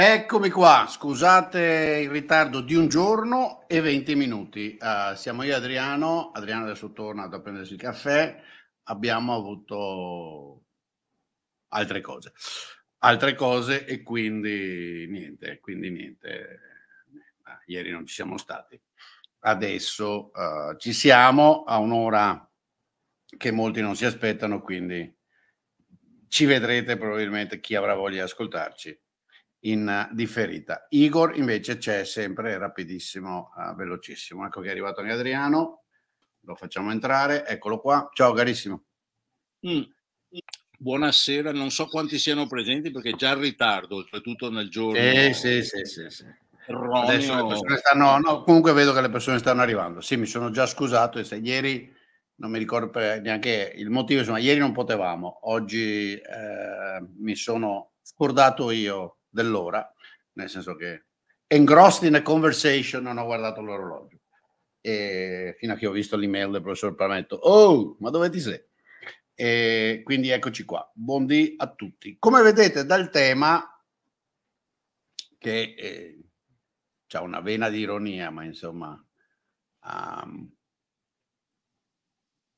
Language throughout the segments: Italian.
Eccomi qua, scusate il ritardo di un giorno e 20 minuti. Uh, siamo io e Adriano, Adriano adesso torna da prendersi il caffè, abbiamo avuto altre cose, altre cose e quindi niente, quindi niente, ieri non ci siamo stati. Adesso uh, ci siamo a un'ora che molti non si aspettano, quindi ci vedrete probabilmente chi avrà voglia di ascoltarci in eh, differita. Igor invece c'è sempre rapidissimo, uh, velocissimo. Ecco che è arrivato anche Adriano, lo facciamo entrare, eccolo qua. Ciao carissimo. Mm. Buonasera, non so quanti siano presenti perché già in ritardo, oltretutto nel giorno. Sì, sì, sì, sì, sì. Adesso le persone stanno, no, comunque vedo che le persone stanno arrivando. Sì, mi sono già scusato, se ieri non mi ricordo neanche il motivo, insomma, ieri non potevamo, oggi eh, mi sono scordato io dell'ora, nel senso che engrossed in a conversation non ho guardato l'orologio. E fino a che ho visto l'email del professor Planetto. Oh, ma dove ti sei? E quindi eccoci qua. Buondì a tutti. Come vedete dal tema, che eh, ha una vena di ironia, ma insomma, um,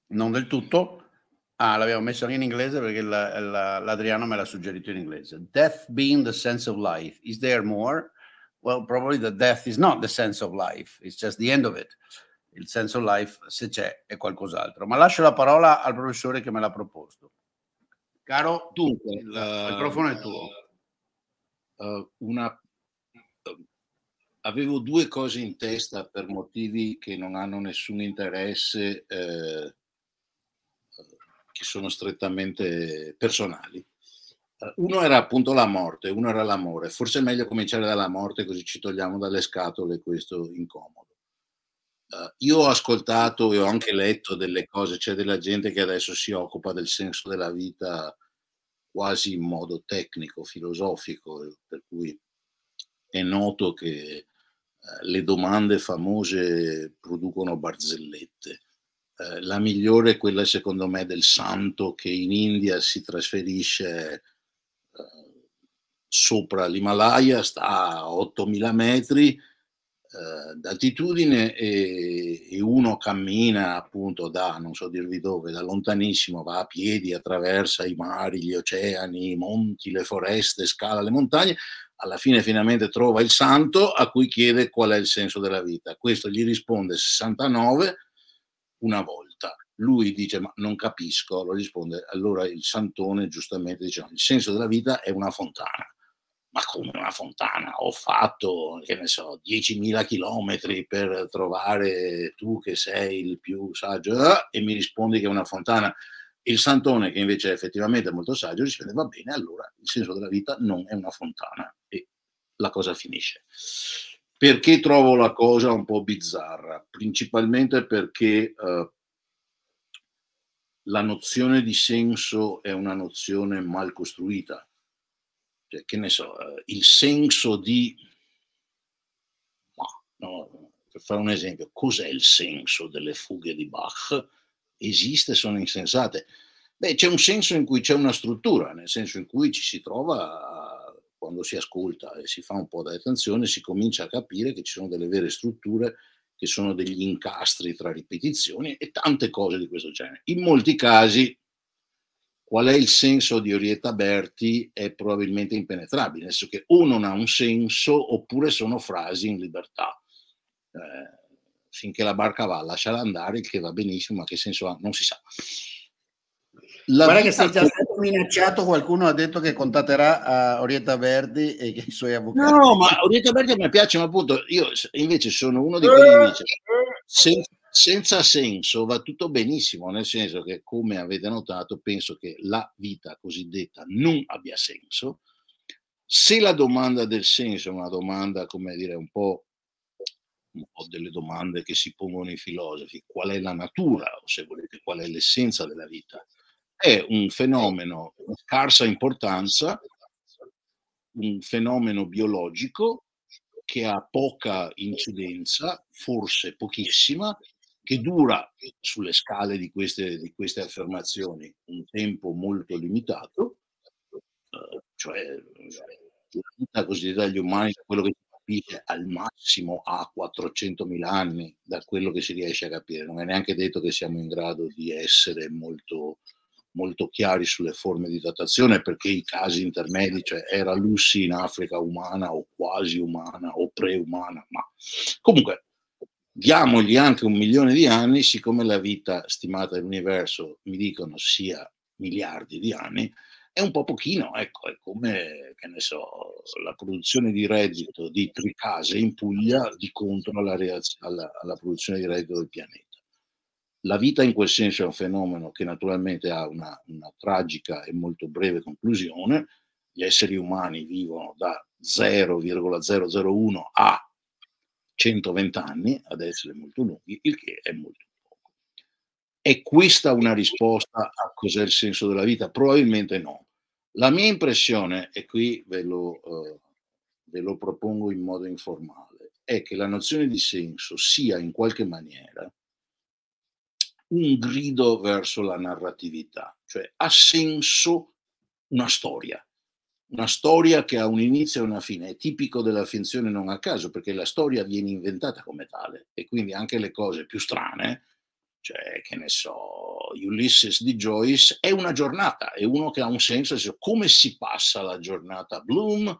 non del tutto, Ah, l'abbiamo messo anche in inglese perché la, la, l'Adriano me l'ha suggerito in inglese. Death being the sense of life. Is there more? Well, probably the death is not the sense of life, it's just the end of it. Il sense of life, se c'è, è qualcos'altro. Ma lascio la parola al professore che me l'ha proposto. Caro, dunque, il, uh, microfono è tuo. Uh, una, uh, avevo due cose in testa per motivi che non hanno nessun interesse eh, che sono strettamente personali. Eh, uno era appunto la morte, uno era l'amore. Forse è meglio cominciare dalla morte così ci togliamo dalle scatole questo incomodo. Uh, io ho ascoltato e ho anche letto delle cose, c'è cioè della gente che adesso si occupa del senso della vita quasi in modo tecnico, filosofico, per cui è noto che uh, le domande famose producono barzellette. Eh, la migliore è quella secondo me del santo che in India si trasferisce eh, sopra l'Himalaya, sta a 8.000 metri eh, d'altitudine e, e, uno cammina appunto da, non so dirvi dove, da lontanissimo, va a piedi, attraversa i mari, gli oceani, i monti, le foreste, scala le montagne, alla fine finalmente trova il santo a cui chiede qual è il senso della vita. Questo gli risponde 69 una volta. Lui dice ma non capisco, lo risponde, allora il santone giustamente dice il senso della vita è una fontana. Ma come una fontana? Ho fatto, che ne so, 10.000 chilometri per trovare tu che sei il più saggio e mi rispondi che è una fontana. Il santone, che invece è effettivamente molto saggio, risponde va bene, allora il senso della vita non è una fontana. E la cosa finisce. Perché trovo la cosa un po' bizzarra? Principalmente perché eh, la nozione di senso è una nozione mal costruita. Cioè, che ne so, eh, il senso di... No, no, per fare un esempio, cos'è il senso delle fughe di Bach? Esiste, sono insensate. Beh, c'è un senso in cui c'è una struttura, nel senso in cui ci si trova a quando si ascolta e si fa un po' di attenzione, si comincia a capire che ci sono delle vere strutture che sono degli incastri tra ripetizioni e tante cose di questo genere. In molti casi, qual è il senso di Orietta Berti è probabilmente impenetrabile, nel senso che o non ha un senso oppure sono frasi in libertà. Eh, finché la barca va, lasciala andare, il che va benissimo, ma che senso ha? Non si sa. La Guarda che sei già stato minacciato, qualcuno ha detto che contatterà a Orietta Verdi e i suoi avvocati. No, ma Orietta Verdi mi me piace, ma appunto io invece sono uno di quelli che eh, dice sen- senza senso va tutto benissimo, nel senso che come avete notato penso che la vita cosiddetta non abbia senso. Se la domanda del senso è una domanda, come dire, un po' un po' delle domande che si pongono i filosofi, qual è la natura o se volete qual è l'essenza della vita, è un fenomeno di scarsa importanza, un fenomeno biologico che ha poca incidenza, forse pochissima, che dura sulle scale di queste, di queste affermazioni un tempo molto limitato, eh, cioè la vita cosiddetta degli umani, quello che si capisce al massimo a 400.000 anni da quello che si riesce a capire. Non è neanche detto che siamo in grado di essere molto molto chiari sulle forme di datazione perché i casi intermedi, cioè era Lucy in Africa umana o quasi umana o preumana, ma comunque diamogli anche un milione di anni, siccome la vita stimata dell'universo mi dicono sia miliardi di anni, è un po' pochino, ecco, è come, che ne so, la produzione di reddito di Tricase in Puglia di contro alla, alla, alla produzione di reddito del pianeta. La vita in quel senso è un fenomeno che naturalmente ha una, una tragica e molto breve conclusione. Gli esseri umani vivono da 0,001 a 120 anni, ad essere molto lunghi, il che è molto poco. È questa una risposta a cos'è il senso della vita? Probabilmente no. La mia impressione, e qui ve lo, eh, ve lo propongo in modo informale, è che la nozione di senso sia in qualche maniera un grido verso la narratività, cioè ha senso una storia, una storia che ha un inizio e una fine, è tipico della finzione non a caso, perché la storia viene inventata come tale e quindi anche le cose più strane, cioè che ne so, Ulysses di Joyce, è una giornata, è uno che ha un senso, come si passa la giornata a Bloom,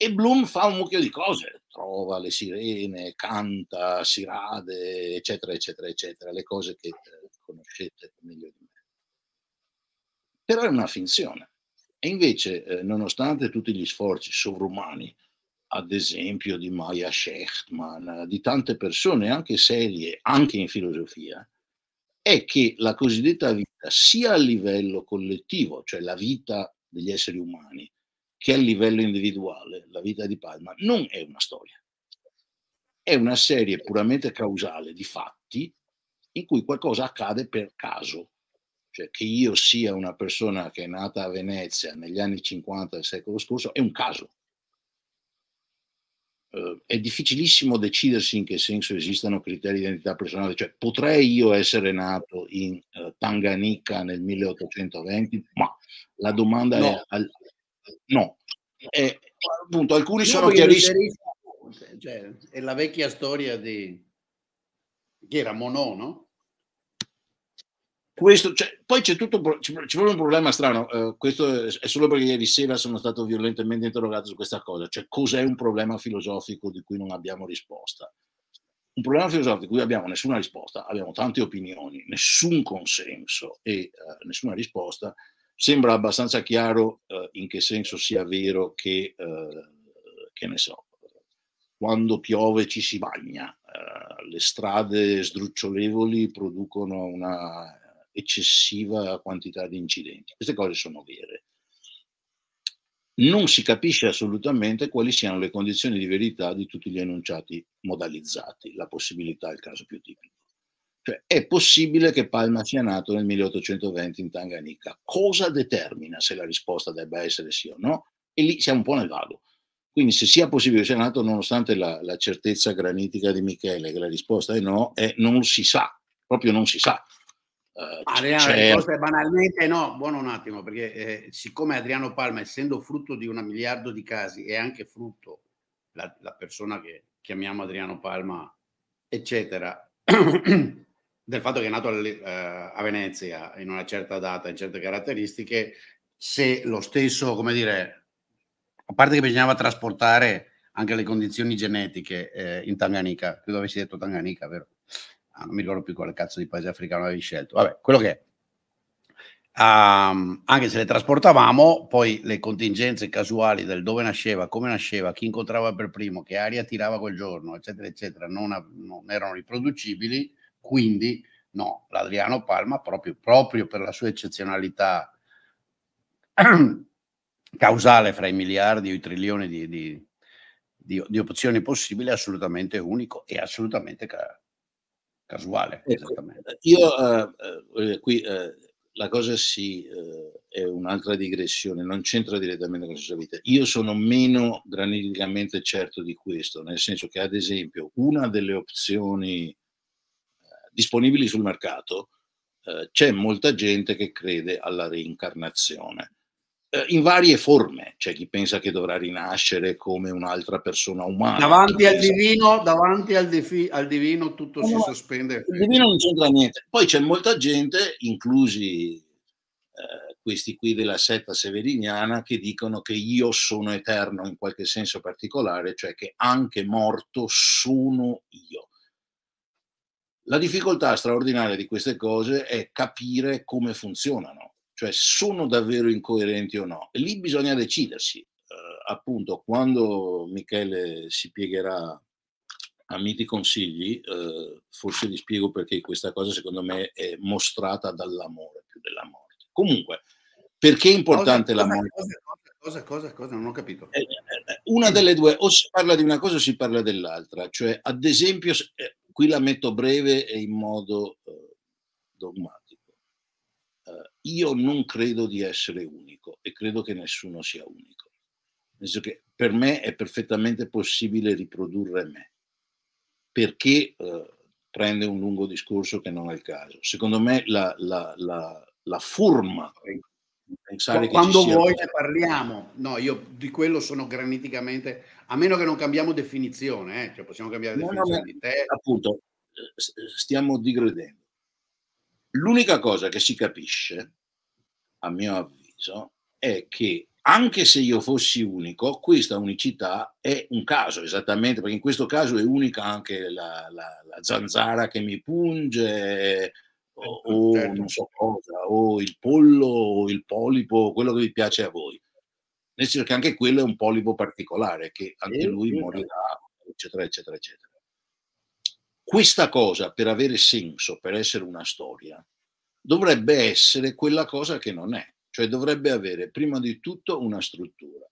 e Bloom fa un mucchio di cose, trova le sirene, canta, si rade, eccetera, eccetera, eccetera, le cose che eh, conoscete meglio di me. Però è una finzione. E invece, eh, nonostante tutti gli sforzi sovrumani, ad esempio di Maya Schechtman, di tante persone anche serie, anche in filosofia, è che la cosiddetta vita, sia a livello collettivo, cioè la vita degli esseri umani, che a livello individuale, la vita di Palma, non è una storia. È una serie puramente causale di fatti in cui qualcosa accade per caso. Cioè che io sia una persona che è nata a Venezia negli anni 50 del secolo scorso è un caso. Uh, è difficilissimo decidersi in che senso esistano criteri di identità personale, cioè potrei io essere nato in uh, Tanganyika nel 1820, ma la domanda no. è al, no. E, eh, appunto, alcuni io sono chiarissimi. Cioè, è la vecchia storia di chi era Monò, no? Questo, cioè, poi c'è tutto c'è proprio un problema strano. Eh, questo è solo perché ieri sera sono stato violentemente interrogato su questa cosa. Cioè, cos'è un problema filosofico di cui non abbiamo risposta? Un problema filosofico di cui abbiamo nessuna risposta, abbiamo tante opinioni, nessun consenso e eh, nessuna risposta. Sembra abbastanza chiaro eh, in che senso sia vero che, eh, che ne so, quando piove ci si bagna, eh, le strade sdrucciolevoli producono una eccessiva quantità di incidenti. Queste cose sono vere. Non si capisce assolutamente quali siano le condizioni di verità di tutti gli enunciati modalizzati, la possibilità è il caso più tipico. Cioè, è possibile che Palma sia nato nel 1820 in Tanganica. Cosa determina se la risposta debba essere sì o no? E lì siamo un po' nel vago. Quindi se sia possibile che sia nato, nonostante la, la certezza granitica di Michele, che la risposta è no, è non si sa, proprio non si sa. Uh, Adriano, cioè... le cose banalmente no, buono un attimo, perché eh, siccome Adriano Palma, essendo frutto di un miliardo di casi, è anche frutto, la, la persona che chiamiamo Adriano Palma, eccetera, del fatto che è nato uh, a Venezia in una certa data, in certe caratteristiche, se lo stesso, come dire, a parte che bisognava trasportare anche le condizioni genetiche eh, in Tanganica, credo avessi detto Tanganica, vero? Ah, non mi ricordo più quale cazzo di paese africano avevi scelto, vabbè, quello che è. Um, anche se le trasportavamo, poi le contingenze casuali del dove nasceva, come nasceva, chi incontrava per primo, che aria tirava quel giorno, eccetera, eccetera, non, non erano riproducibili, quindi no, l'Adriano Palma proprio, proprio per la sua eccezionalità causale fra i miliardi o i trilioni di, di, di, di opzioni possibili, è assolutamente unico e assolutamente ca- casuale. Ecco, io eh, eh, qui eh, la cosa sì, eh, è un'altra digressione, non c'entra direttamente con la sua vita. Io sono meno graniticamente certo di questo, nel senso che ad esempio una delle opzioni eh, disponibili sul mercato eh, c'è molta gente che crede alla reincarnazione. Eh, in varie forme, c'è cioè chi pensa che dovrà rinascere come un'altra persona umana. Davanti cioè al divino, davanti al, defi... al divino tutto no, si sospende. Il divino non c'entra niente. Poi c'è molta gente, inclusi eh, questi qui della setta severiniana, che dicono che io sono eterno in qualche senso particolare, cioè che anche morto sono io. La difficoltà straordinaria di queste cose è capire come funzionano cioè sono davvero incoerenti o no. E lì bisogna decidersi. Eh, appunto, quando Michele si piegherà a miti consigli, eh, forse vi spiego perché questa cosa secondo me è mostrata dall'amore più della morte. Comunque, perché è importante cosa, l'amore? Cosa, cosa, cosa, cosa, non ho capito. Eh, eh, eh, una delle due, o si parla di una cosa o si parla dell'altra. Cioè, ad esempio, eh, qui la metto breve e in modo dogmatico io non credo di essere unico e credo che nessuno sia unico. Nel senso che per me è perfettamente possibile riprodurre me. Perché eh, prende un lungo discorso che non è il caso. Secondo me la, la, la, la forma pensare quando vuoi ne parliamo no io di quello sono graniticamente a meno che non cambiamo definizione eh, cioè possiamo cambiare no, definizione no, di te appunto eh, stiamo digredendo l'unica cosa che si capisce a mio avviso, è che anche se io fossi unico, questa unicità è un caso, esattamente, perché in questo caso è unica anche la, la, la zanzara che mi punge, o, eh, o, certo. non so cosa, o il pollo, o il polipo, quello che vi piace a voi. Nel senso che anche quello è un polipo particolare, che anche lui morirà, eccetera, eccetera, eccetera. Questa cosa, per avere senso, per essere una storia, dovrebbe essere quella cosa che non è, cioè dovrebbe avere prima di tutto una struttura.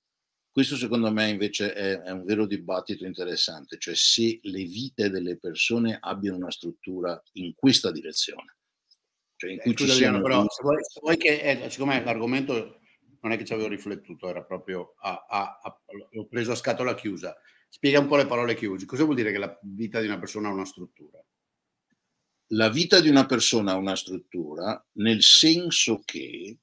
Questo secondo me invece è, è un vero dibattito interessante, cioè se le vite delle persone abbiano una struttura in questa direzione. Cioè in eh, cui eh, ci siano... Però, se vuoi, se vuoi che, eh, siccome l'argomento non è che ci avevo riflettuto, era proprio a, a, a, l'ho preso a scatola chiusa. Spiega un po' le parole chiuse. Cosa vuol dire che la vita di una persona ha una struttura? la vita di una persona ha una struttura nel senso che,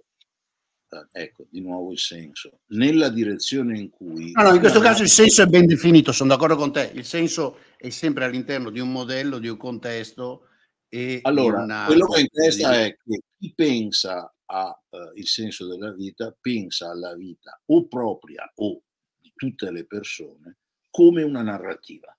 eh, ecco di nuovo il senso, nella direzione in cui... No, no, in questo caso il senso è ben definito, sono d'accordo con te, il senso è sempre all'interno di un modello, di un contesto. E allora, una... quello che interessa è che chi pensa al eh, uh, senso della vita pensa alla vita o propria o di tutte le persone come una narrativa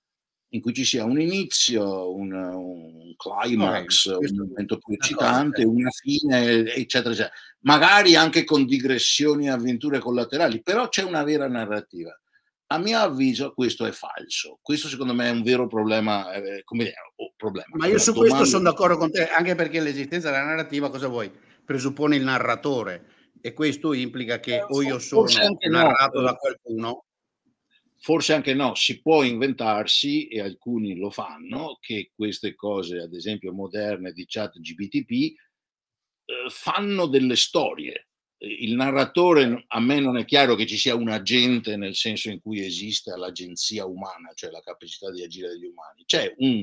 in cui ci sia un inizio, un, un climax, oh, un momento più eccitante, una fine, eccetera, eccetera. Magari anche con digressioni e avventure collaterali, però c'è una vera narrativa. A mio avviso questo è falso. Questo secondo me è un vero problema. Eh, come dire, oh, problema. Ma io su domanda... questo sono d'accordo con te, anche perché l'esistenza della narrativa, cosa vuoi? Presuppone il narratore e questo implica che eh, o io sono anche narrato da qualcuno forse anche no, si può inventarsi, e alcuni lo fanno, che queste cose, ad esempio moderne di chat GBTP, eh, fanno delle storie. Il narratore, a me non è chiaro che ci sia un agente nel senso in cui esiste l'agenzia umana, cioè la capacità di agire degli umani. C'è un,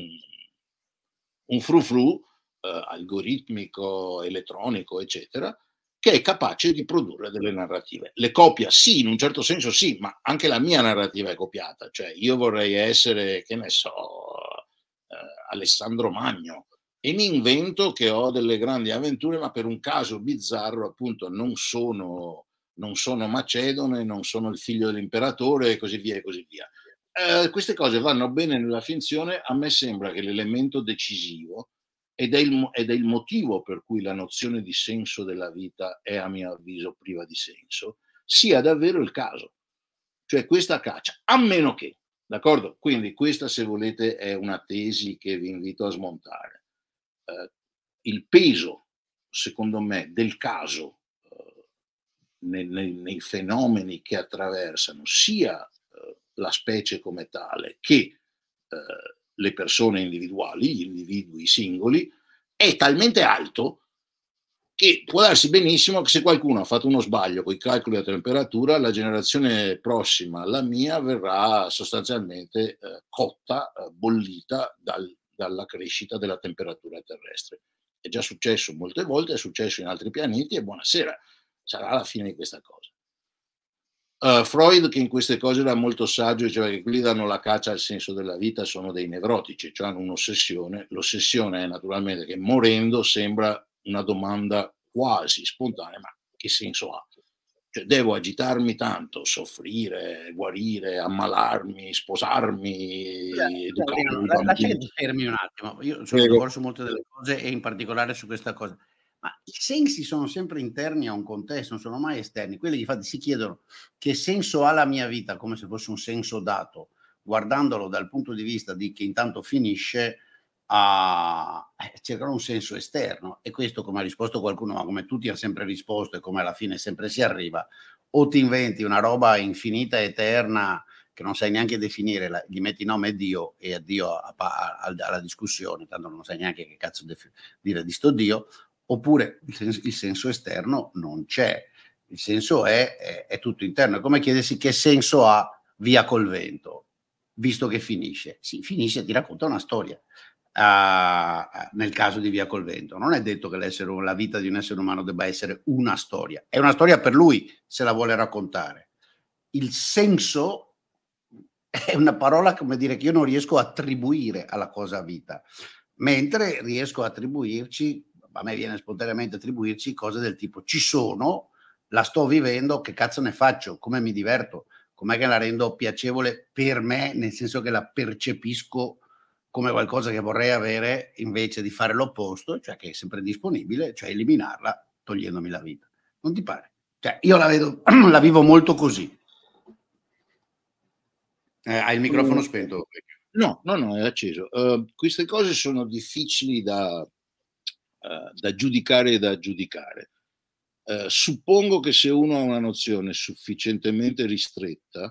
un frufru eh, algoritmico, elettronico, eccetera, che è capace di produrre delle narrative. Le copia, sì, in un certo senso sì, ma anche la mia narrativa è copiata, cioè io vorrei essere, che ne so, eh, Alessandro Magno e mi invento che ho delle grandi avventure, ma per un caso bizzarro appunto non sono, non sono macedone, non sono il figlio dell'imperatore e così via e così via. Eh, queste cose vanno bene nella finzione, a me sembra che l'elemento decisivo ed è, il, ed è il motivo per cui la nozione di senso della vita è, a mio avviso, priva di senso, sia davvero il caso. Cioè questa caccia, a meno che, d'accordo? Quindi questa, se volete, è una tesi che vi invito a smontare. Eh, il peso, secondo me, del caso eh, nei, nei, nei, fenomeni che attraversano sia eh, la specie come tale che eh, le persone individuali, gli individui singoli, è talmente alto che può darsi benissimo che se qualcuno ha fatto uno sbaglio con i calcoli a temperatura, la generazione prossima, la mia, verrà sostanzialmente eh, cotta, eh, bollita dal, dalla crescita della temperatura terrestre. È già successo molte volte, è successo in altri pianeti e buonasera, sarà la fine di questa cosa. Uh, Freud, che in queste cose era molto saggio, diceva che quelli danno la caccia al senso della vita sono dei nevrotici, cioè hanno un'ossessione. L'ossessione è naturalmente che morendo sembra una domanda quasi spontanea, ma che senso ha? Cioè, devo agitarmi tanto, soffrire, guarire, ammalarmi, sposarmi, sì, educarmi. Lasciami fermi un attimo, io sono d'accordo su molte delle cose e in particolare su questa cosa ma i sensi sono sempre interni a un contesto, non sono mai esterni. Quelli infatti si chiedono che senso ha la mia vita, come se fosse un senso dato, guardandolo dal punto di vista di che intanto finisce a eh, cercare un senso esterno. E questo, come ha risposto qualcuno, ma come tu ti hanno sempre risposto e come alla fine sempre si arriva, o ti inventi una roba infinita, eterna, che non sai neanche definire, gli metti nome Dio e addio alla discussione, tanto non sai neanche che cazzo dire di sto Dio, oppure il senso, il senso esterno non c'è, il senso è, è, è tutto interno, è come chiedersi che senso ha via col vento, visto che finisce. Sì, finisce, ti racconta una storia. Uh, nel caso di Via col Vento. Non è detto che la vita di un essere umano debba essere una storia, è una storia per lui se la vuole raccontare. Il senso è una parola come dire che io non riesco a attribuire alla cosa vita, mentre riesco a attribuirci a me viene spontaneamente attribuirci cose del tipo ci sono, la sto vivendo, che cazzo ne faccio, come mi diverto, com'è che la rendo piacevole per me, nel senso che la percepisco come qualcosa che vorrei avere invece di fare l'opposto, cioè che è sempre disponibile, cioè eliminarla togliendomi la vita. Non ti pare? Cioè, io la, vedo, la vivo molto così. Eh, hai il microfono mm. spento? No, no, no, è acceso. Uh, queste cose sono difficili da, eh, da giudicare e da giudicare. Uh, suppongo che se uno ha una nozione sufficientemente ristretta,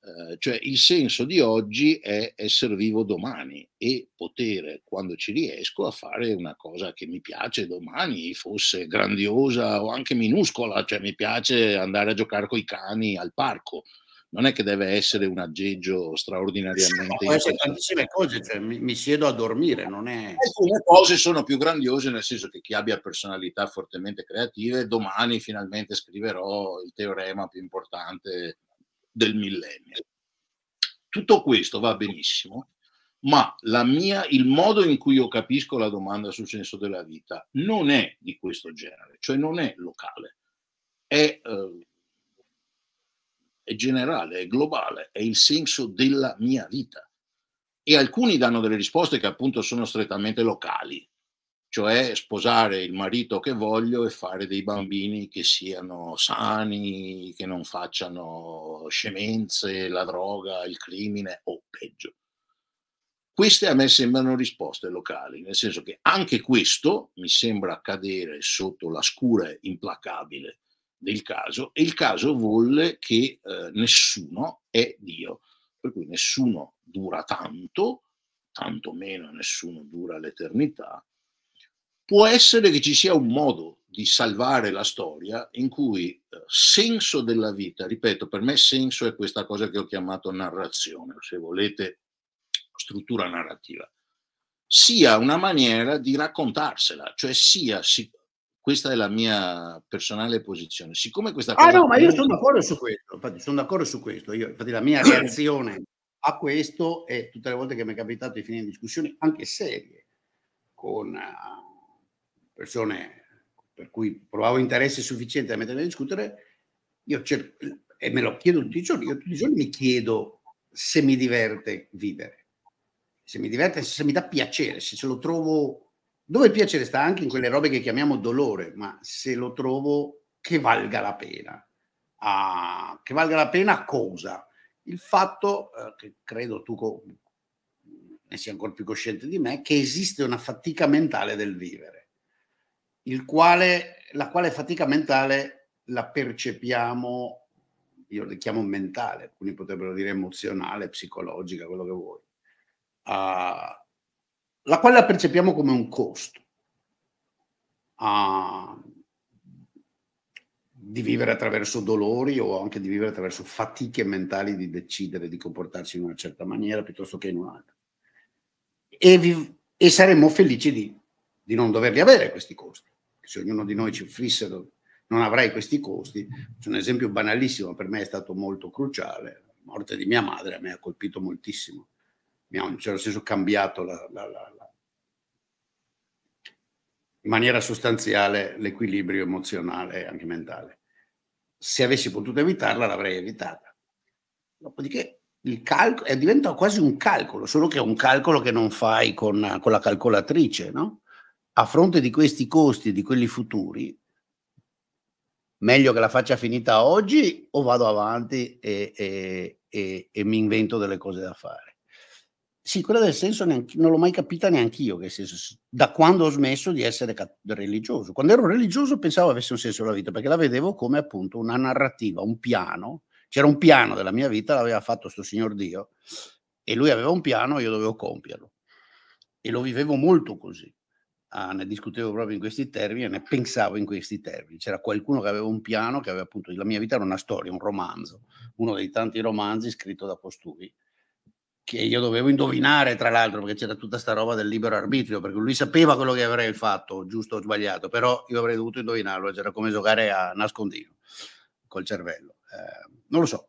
uh, cioè il senso di oggi è essere vivo domani e poter, quando ci riesco, a fare una cosa che mi piace domani, fosse grandiosa o anche minuscola, cioè mi piace andare a giocare con i cani al parco, non è che deve essere un aggeggio straordinariamente. Sì, essere tantissime cose, cioè, mi, mi, siedo a dormire, non è. Alcune eh, cose sono più grandiose, nel senso che chi abbia personalità fortemente creative, domani finalmente scriverò il teorema più importante del millennio. Tutto questo va benissimo, ma mia, il modo in cui io capisco la domanda sul senso della vita non è di questo genere, cioè non è locale, è eh, è generale, è globale, è il senso della mia vita. E alcuni danno delle risposte che appunto sono strettamente locali, cioè sposare il marito che voglio e fare dei bambini che siano sani, che non facciano scemenze, la droga, il crimine o peggio. Queste a me sembrano risposte locali, nel senso che anche questo mi sembra cadere sotto la scura implacabile del caso e il caso volle che eh, nessuno è Dio, per cui nessuno dura tanto, tanto meno nessuno dura l'eternità. Può essere che ci sia un modo di salvare la storia in cui eh, senso della vita, ripeto, per me senso è questa cosa che ho chiamato narrazione, se volete struttura narrativa, sia una maniera di raccontarsela, cioè sia si, questa è la mia personale posizione. Siccome questa ah, cosa... Ah no, ma io sono d'accordo su questo, infatti sono d'accordo su questo. Io, infatti la mia reazione a questo è tutte le volte che mi è capitato di finire in discussioni, anche serie, con eh, persone per cui provavo interesse sufficiente a mettermi a discutere, io cerco, e me lo chiedo tutti i giorni, io tutti i giorni mi chiedo se mi diverte vivere, se mi diverte, se mi dà piacere, se ce lo trovo dove il piacere sta anche in quelle robe che chiamiamo dolore, ma se lo trovo che valga la pena. Ah, che valga la pena cosa? Il fatto, eh, che credo tu co- ne sia ancora più cosciente di me, che esiste una fatica mentale del vivere, quale, la quale fatica mentale la percepiamo, io la chiamo mentale, alcuni potrebbero dire emozionale, psicologica, quello che vuoi. Ah, la quale la percepiamo come un costo a, di vivere attraverso dolori o anche di vivere attraverso fatiche mentali di decidere di comportarsi in una certa maniera piuttosto che in un'altra. E, vi, e saremmo felici di, di, non doverli avere questi costi. Se ognuno di noi ci offrissero non avrei questi costi, c'è un esempio banalissimo, per me è stato molto cruciale, la morte di mia madre a me ha colpito moltissimo mi ha in un certo cioè, senso cambiato la, la, la, in maniera sostanziale l'equilibrio emozionale e anche mentale. Se avessi potuto evitarla l'avrei evitata. Dopodiché il calcolo è diventato quasi un calcolo, solo che è un calcolo che non fai con, con la calcolatrice, no? A fronte di questi costi e di quelli futuri, meglio che la faccia finita oggi o vado avanti e, e, e, e mi invento delle cose da fare. Sì, quella del senso neanche, non l'ho mai capita neanche io, che senso, da quando ho smesso di essere cat- religioso. Quando ero religioso pensavo avesse un senso la vita, perché la vedevo come appunto una narrativa, un piano. C'era un piano della mia vita, l'aveva fatto sto signor Dio, e lui aveva un piano, e io dovevo compierlo. E lo vivevo molto così. Ah, ne discutevo proprio in questi termini, e ne pensavo in questi termini. C'era qualcuno che aveva un piano, che aveva appunto, la mia vita era una storia, un romanzo, uno dei tanti romanzi scritto da costui che io dovevo indovinare, tra l'altro, perché c'era tutta sta roba del libero arbitrio, perché lui sapeva quello che avrei fatto, giusto o sbagliato, però io avrei dovuto indovinarlo, c'era come giocare a nascondino col cervello. Eh, non lo so,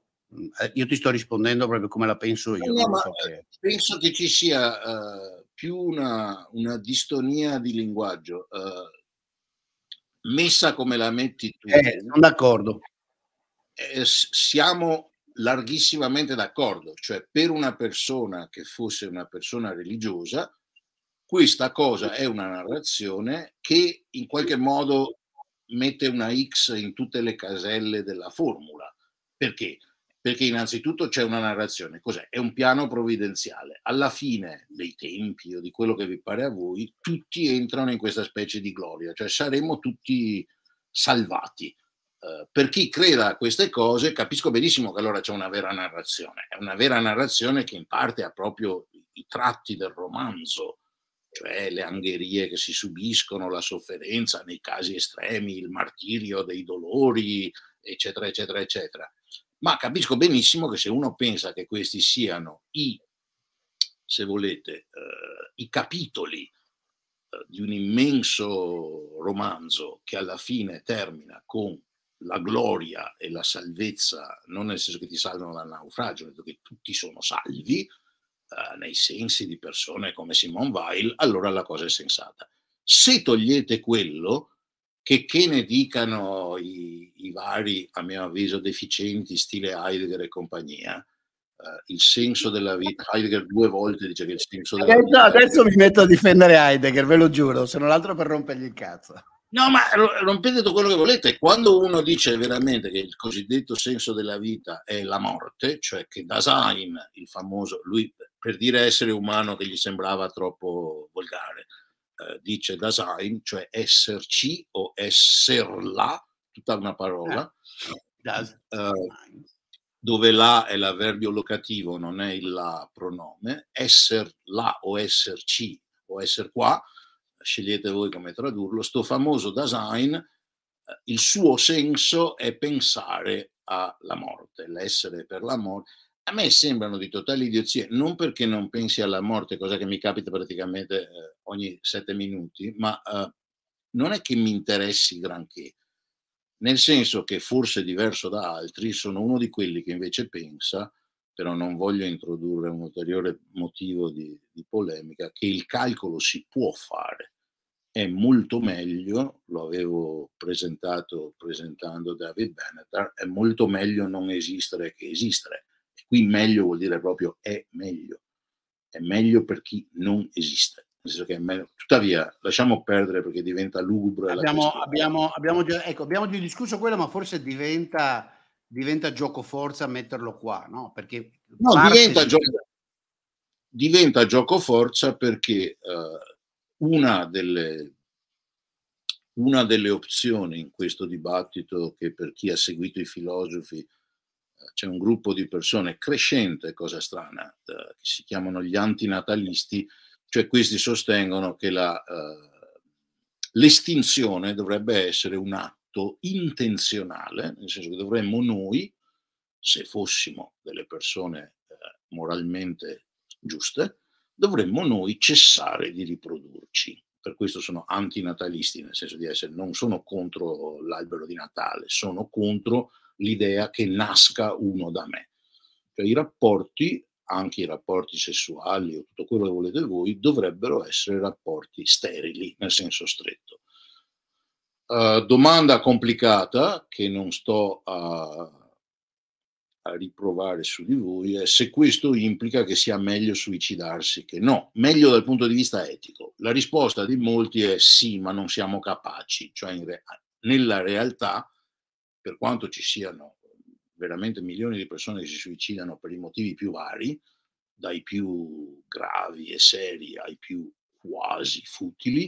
eh, io ti sto rispondendo proprio come la penso io. No, so eh, che... Penso che ci sia uh, più una, una, distonia di linguaggio, uh, messa come la metti tu. Eh, sono d'accordo. Eh, siamo larghissimamente d'accordo, cioè per una persona che fosse una persona religiosa, questa cosa è una narrazione che in qualche modo mette una X in tutte le caselle della formula. Perché? Perché innanzitutto c'è una narrazione, cos'è? È un piano provvidenziale. Alla fine dei tempi o di quello che vi pare a voi, tutti entrano in questa specie di gloria, cioè saremo tutti salvati Ehm, per chi creda a queste cose, capisco benissimo che allora c'è una vera narrazione, è una vera narrazione che in parte ha proprio i tratti del romanzo, cioè le angherie che si subiscono, la sofferenza nei casi estremi, il martirio dei dolori, eccetera, eccetera, eccetera. Ma capisco benissimo che se uno pensa che questi siano i, se volete, eh, i capitoli eh, di un immenso romanzo che alla fine termina con la gloria e la salvezza, non nel senso che ti salvano dal naufragio, ma senso che tutti sono salvi, eh, nei sensi di persone come Simone Weil, allora la cosa è sensata. Se togliete quello, che, che ne dicano i, i, vari, a mio avviso, deficienti, stile Heidegger e compagnia, Uh, il senso della vita. Heidegger due volte dice che il senso della vita. Adesso, adesso mi metto a difendere Heidegger, ve lo giuro, se non altro per rompergli il cazzo. No, ma rompete tutto quello che volete. Quando uno dice veramente che il cosiddetto senso della vita è la morte, cioè che Dasein, il famoso, lui per dire essere umano che gli sembrava troppo volgare, eh, dice Dasein, cioè esserci o esserla, tutta una parola, eh, eh, dove la è l'avverbio locativo, non è il la pronome, esserla o esserci o esser qua, scegliete voi come tradurlo, sto famoso design, eh, il suo senso è pensare alla morte, l'essere per la morte. A me sembrano di totale idiozia, non perché non pensi alla morte, cosa che mi capita praticamente eh, ogni sette minuti, ma eh, non è che mi interessi granché, nel senso che forse diverso da altri, sono uno di quelli che invece pensa però non voglio introdurre un ulteriore motivo di, di, polemica, che il calcolo si può fare è molto meglio, lo avevo presentato presentando David Benatar, è molto meglio non esistere che esistere. E qui meglio vuol dire proprio è meglio. È meglio per chi non esiste. Tuttavia, lasciamo perdere perché diventa lugubre. Abbiamo, abbiamo, abbiamo, già, ecco, abbiamo già discusso quello, ma forse diventa, diventa gioco forza metterlo qua, no? Perché no, diventa, di... gioco, diventa gioco forza perché eh, una delle, una delle opzioni in questo dibattito che per chi ha seguito i filosofi eh, c'è un gruppo di persone crescente, cosa strana, eh, che si chiamano gli antinatalisti, cioè questi sostengono che la, eh, l'estinzione dovrebbe essere un atto intenzionale, nel senso che dovremmo noi, se fossimo delle persone moralmente giuste, dovremmo noi cessare di riprodurci. Per questo sono antinatalisti, nel senso di essere, non sono contro l'albero di Natale, sono contro l'idea che nasca uno da me. Cioè i rapporti, anche i rapporti sessuali o tutto quello che volete voi, dovrebbero essere rapporti sterili, nel senso stretto. Uh, domanda complicata che non sto a a riprovare su di voi è eh, se questo implica che sia meglio suicidarsi che no, meglio dal punto di vista etico. La risposta di molti è sì, ma non siamo capaci, cioè re- nella realtà, per quanto ci siano veramente milioni di persone che si suicidano per i motivi più vari, dai più gravi e seri ai più quasi futili,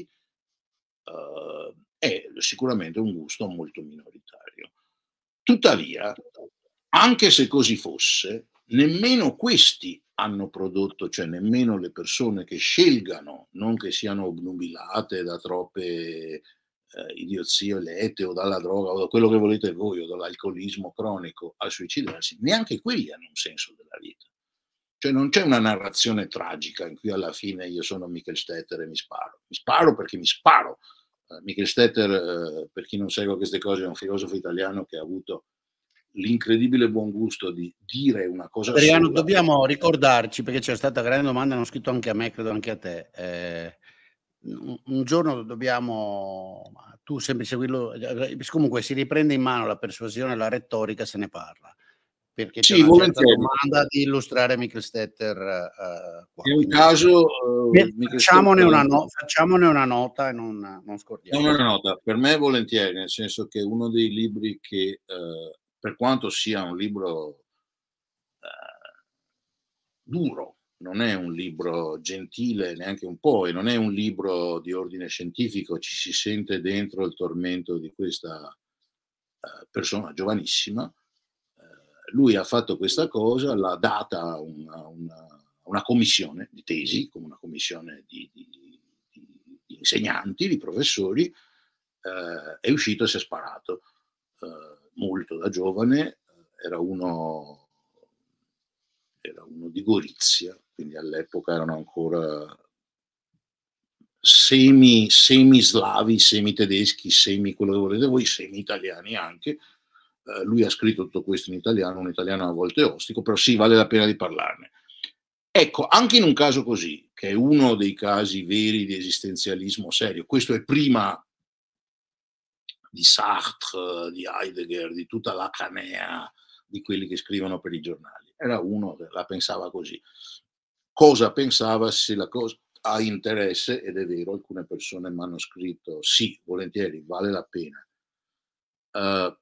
eh, è sicuramente un gusto molto minoritario. Tuttavia, anche se così fosse, nemmeno questi hanno prodotto, cioè nemmeno le persone che scelgano, non che siano obnubilate da troppe eh, idiozie lette o dalla droga o da quello che volete voi o dall'alcolismo cronico a suicidarsi, neanche quelli hanno un senso della vita. Cioè non c'è una narrazione tragica in cui alla fine io sono Michel Stetter e mi sparo. Mi sparo perché mi sparo. Uh, eh, Michel Stetter, uh, per chi non segue queste cose, è un filosofo italiano che ha avuto l'incredibile buon gusto di dire una cosa Adriano, sola. dobbiamo ricordarci, perché c'è stata grande domanda, hanno scritto anche a me, credo anche a te, eh, un giorno dobbiamo, tu sempre seguirlo, eh, comunque si riprende in mano la persuasione, la retorica, se ne parla perché c'è sì, una domanda di illustrare Mikkelstetter. Uh, eh, in un caso... Uh, facciamone, una no- facciamone, una nota e non, non scordiamo. Non una nota, per me volentieri, nel senso che uno dei libri che uh, per quanto sia un libro eh, duro, non è un libro gentile neanche un po' e non è un libro di ordine scientifico, ci si sente dentro il tormento di questa eh, persona giovanissima. Eh, lui ha fatto questa cosa, l'ha data a una, una, una, commissione di tesi, come una commissione di, di, di, di insegnanti, di professori, eh, è uscito e si è sparato. Eh, molto da giovane, eh, era uno, era uno di Gorizia, quindi all'epoca erano ancora semi, semi slavi, semi tedeschi, semi quello che volete voi, semi italiani anche. Eh, lui ha scritto tutto questo in italiano, un italiano a volte ostico, però sì, vale la pena di parlarne. Ecco, anche in un caso così, che è uno dei casi veri di esistenzialismo serio, questo è prima di Sartre, eh, di Heidegger, di tutta la canea di quelli che scrivono per i giornali. Era uno che la pensava così. Cosa pensava se la cosa ha interesse, ed è vero, alcune persone mi hanno scritto sì, volentieri, vale la pena. Uh,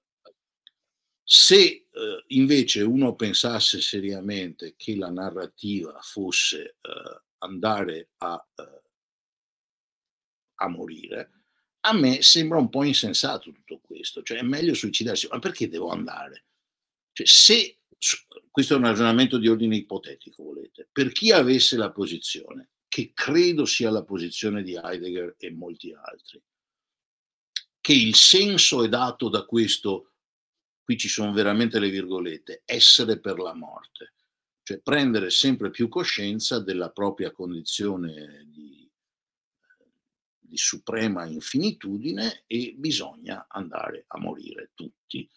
se uh, invece uno pensasse seriamente che la narrativa fosse uh, andare a, a morire, a me sembra un po' insensato tutto questo, cioè è meglio suicidarsi, ma perché devo andare? Cioè, se, questo è un ragionamento di ordine ipotetico, volete, per chi avesse la posizione, che credo sia la posizione di Heidegger e molti altri, che il senso è dato da questo, qui ci sono veramente le virgolette, essere per la morte, cioè prendere sempre più coscienza della propria condizione di suprema infinitudine e bisogna andare a morire tutti.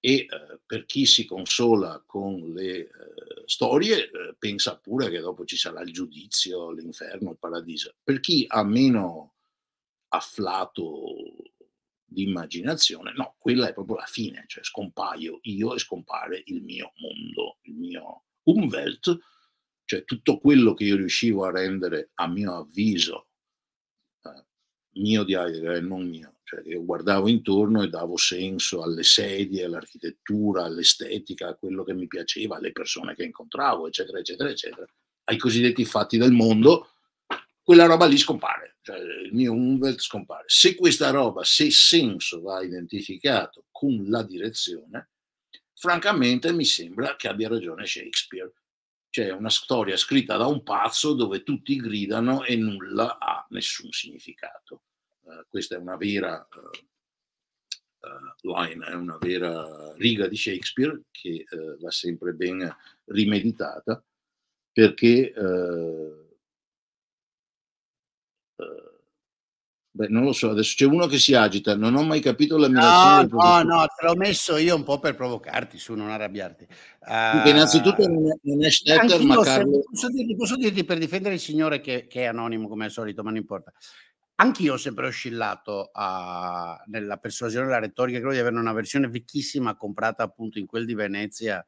E eh, per chi si consola con le eh, storie eh, pensa pure che dopo ci sarà il giudizio, l'inferno, il paradiso. Per chi ha meno afflato di immaginazione, no, quella è proprio la fine, cioè scompaio io e scompare il mio mondo, il mio Umwelt, cioè tutto quello che io riuscivo a rendere, a mio avviso, mio di Heidegger, eh, non mio. Cioè, io guardavo intorno e davo senso alle sedie, all'architettura, all'estetica, a quello che mi piaceva, alle persone che incontravo, eccetera, eccetera, eccetera. Ai cosiddetti fatti del mondo, quella roba lì scompare, cioè il mio Umwelt scompare. Se questa roba, se senso va identificato con la direzione, francamente mi sembra che abbia ragione Shakespeare cioè una storia scritta da un pazzo dove tutti gridano e nulla ha nessun significato. Eh, questa è una vera uh, line, è una vera riga di Shakespeare che uh, va sempre ben rimeditata perché uh, Beh, non lo so, adesso c'è uno che si agita, non ho mai capito l'ammirazione. No, no, no, te l'ho messo io un po' per provocarti su, non arrabbiarti. Uh, innanzitutto non è, non Stetter, ma Carlo... Posso dirti, posso dirti, per difendere il signore che, che, è anonimo come al solito, ma non importa. Anch'io ho sempre oscillato a, nella persuasione della retorica, credo di avere una versione vecchissima comprata appunto in quel di Venezia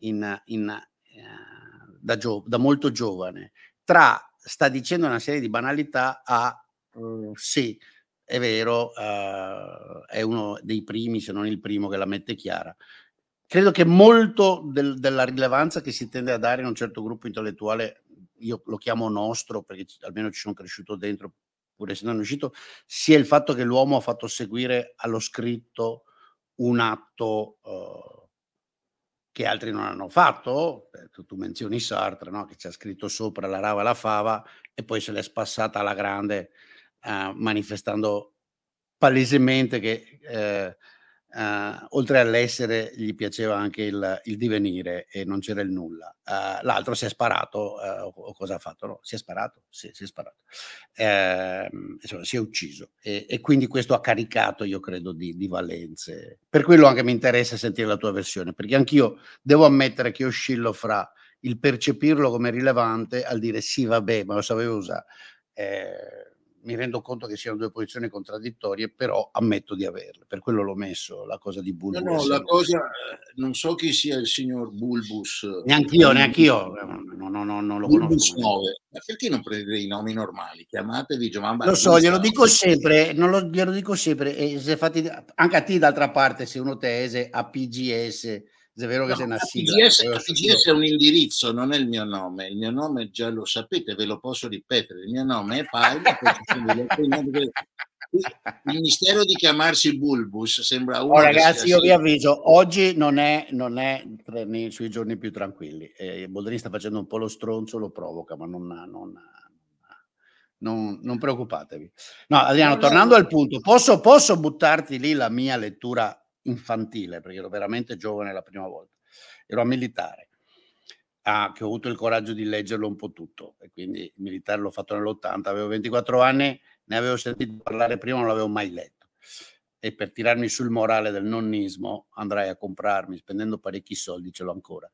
in, in, uh, da, gio, da molto giovane, tra sta dicendo una serie di banalità a Uhm, sì, è vero, uh, è uno dei primi, se non il primo, che la mette chiara. Credo che molto del, della rilevanza che si tende a dare in un certo gruppo intellettuale, io lo chiamo nostro perché almeno ci sono cresciuto dentro, pur essendo uscito, sia il fatto che l'uomo ha fatto seguire allo scritto un atto uh, che altri non hanno fatto. Eh, tu menzioni Sartre, no? che ci ha scritto sopra la rava e la fava e poi se l'è spassata alla grande eh, manifestando palesemente che eh, eh, oltre all'essere gli piaceva anche il, il, divenire e non c'era il nulla. Eh, l'altro si è sparato, eh, o cosa ha fatto? No, si è sparato, sì, si è sparato, ehm, insomma, si è ucciso e, e, quindi questo ha caricato, io credo, di, di valenze. Per quello anche mi interessa sentire la tua versione, perché anch'io devo ammettere che oscillo fra il percepirlo come rilevante al dire sì, vabbè, ma lo sapevo usare. Eh, mi rendo conto che siano due posizioni contraddittorie, però ammetto di averle, per quello l'ho messo la cosa di Bulbus. No, no, la cosa, eh, non so chi sia il signor Bulbus. Neanch'io, neanch'io, no, no, no, non lo Bulbus conosco. 9. Ma eh. perché non prendete i nomi normali? Chiamatevi Giovanni Battista. Lo so, glielo dico sempre, non lo, glielo dico sempre, e se fate, anche a te d'altra parte, se uno tese, a PGS è vero che no, c'è una sigla. APGS, APGS è un indirizzo, non è il mio nome. Il mio nome già lo sapete, ve lo posso ripetere. Il mio nome è Paolo. il mistero di chiamarsi Bulbus sembra oh, uno. Oh, ragazzi, io vi avviso, oggi non è, non è sui giorni più tranquilli. Eh, Boldrini sta facendo un po' lo stronzo, lo provoca, ma non ha. Non ha non, non, preoccupatevi. No, Adriano, tornando al punto, posso, posso buttarti lì la mia lettura infantile, perché ero veramente giovane la prima volta. Ero a militare, ah, che ho avuto il coraggio di leggerlo un po' tutto, e quindi il militare l'ho fatto nell'80, avevo 24 anni, ne avevo sentito parlare prima, non l'avevo mai letto. E per tirarmi sul morale del nonnismo andrai a comprarmi, spendendo parecchi soldi, ce l'ho ancora,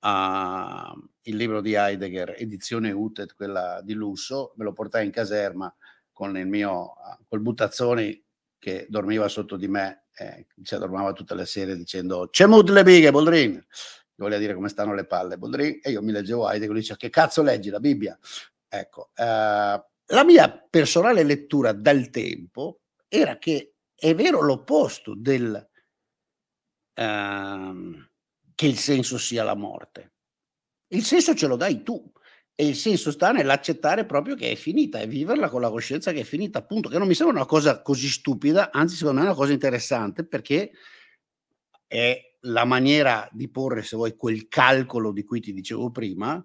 uh, il libro di Heidegger, edizione UTET, quella di lusso, me lo portai in caserma con il mio, ah, col Buttazzoni che dormiva sotto di me eh, si addormava tutte le sere dicendo c'è mood le bighe Boldrin voleva dire come stanno le palle Boldrin e io mi leggevo Heidegger e dicevo che cazzo leggi la Bibbia ecco eh, la mia personale lettura dal tempo era che è vero l'opposto del ehm, che il senso sia la morte il senso ce lo dai tu e il senso sta nell'accettare proprio che è finita e viverla con la coscienza che è finita, appunto, che non mi sembra una cosa così stupida, anzi secondo me è una cosa interessante perché è la maniera di porre, se vuoi, quel calcolo di cui ti dicevo prima,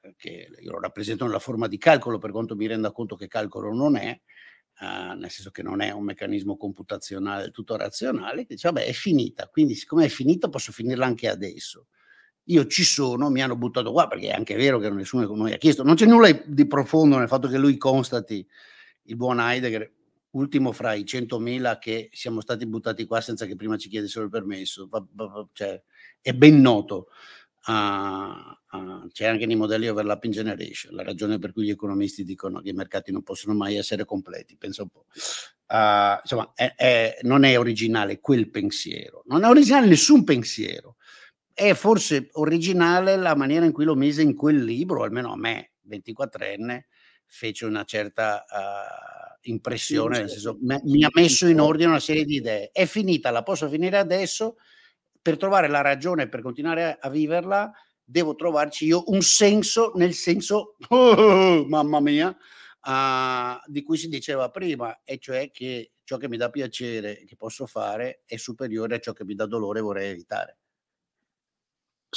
eh, che io lo rappresento nella forma di calcolo per quanto mi renda conto che calcolo non è, eh, nel senso che non è un meccanismo computazionale tutto razionale, che dice vabbè è finita, quindi siccome è finita posso finirla anche adesso io ci sono, mi hanno buttato qua, perché è anche vero che nessuno con noi ha chiesto. Non c'è nulla di profondo nel fatto che lui constati, il buon Heidegger, ultimo fra i 100.000 che siamo stati buttati qua senza che prima ci chiedessero il permesso, cioè, è ben noto. Ah, ah, c'è anche nei modelli overlapping generation, la ragione per cui gli economisti dicono che i mercati non possono mai essere completi, pensa un po'. Ah, insomma, è, è, non è originale quel pensiero, non è originale nessun pensiero è forse originale la maniera in cui lo mise in quel libro, almeno a me, 24enne, fece una certa uh, impressione, nel senso, me, mi ha messo in ordine una serie di idee. È finita, la posso finire adesso, per trovare la ragione per continuare a, a viverla, devo trovarci io un senso, nel senso, oh, mamma mia, uh, di cui si diceva prima, e cioè che ciò che mi dà piacere, che posso fare, è superiore a ciò che mi dà dolore e vorrei evitare.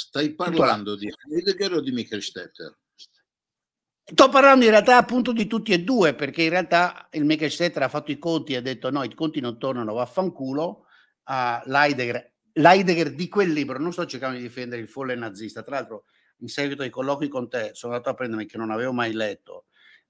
Stai parlando di Heidegger o di Michael Stetter? Sto parlando in realtà appunto di tutti e due, perché in realtà il Michael Stetter ha fatto i conti e ha detto no, i conti non tornano, vaffanculo, a Heidegger. L'Heidegger di quel libro, non sto cercando di difendere il folle nazista, tra l'altro in seguito ai colloqui con te sono andato a prendermi che non avevo mai letto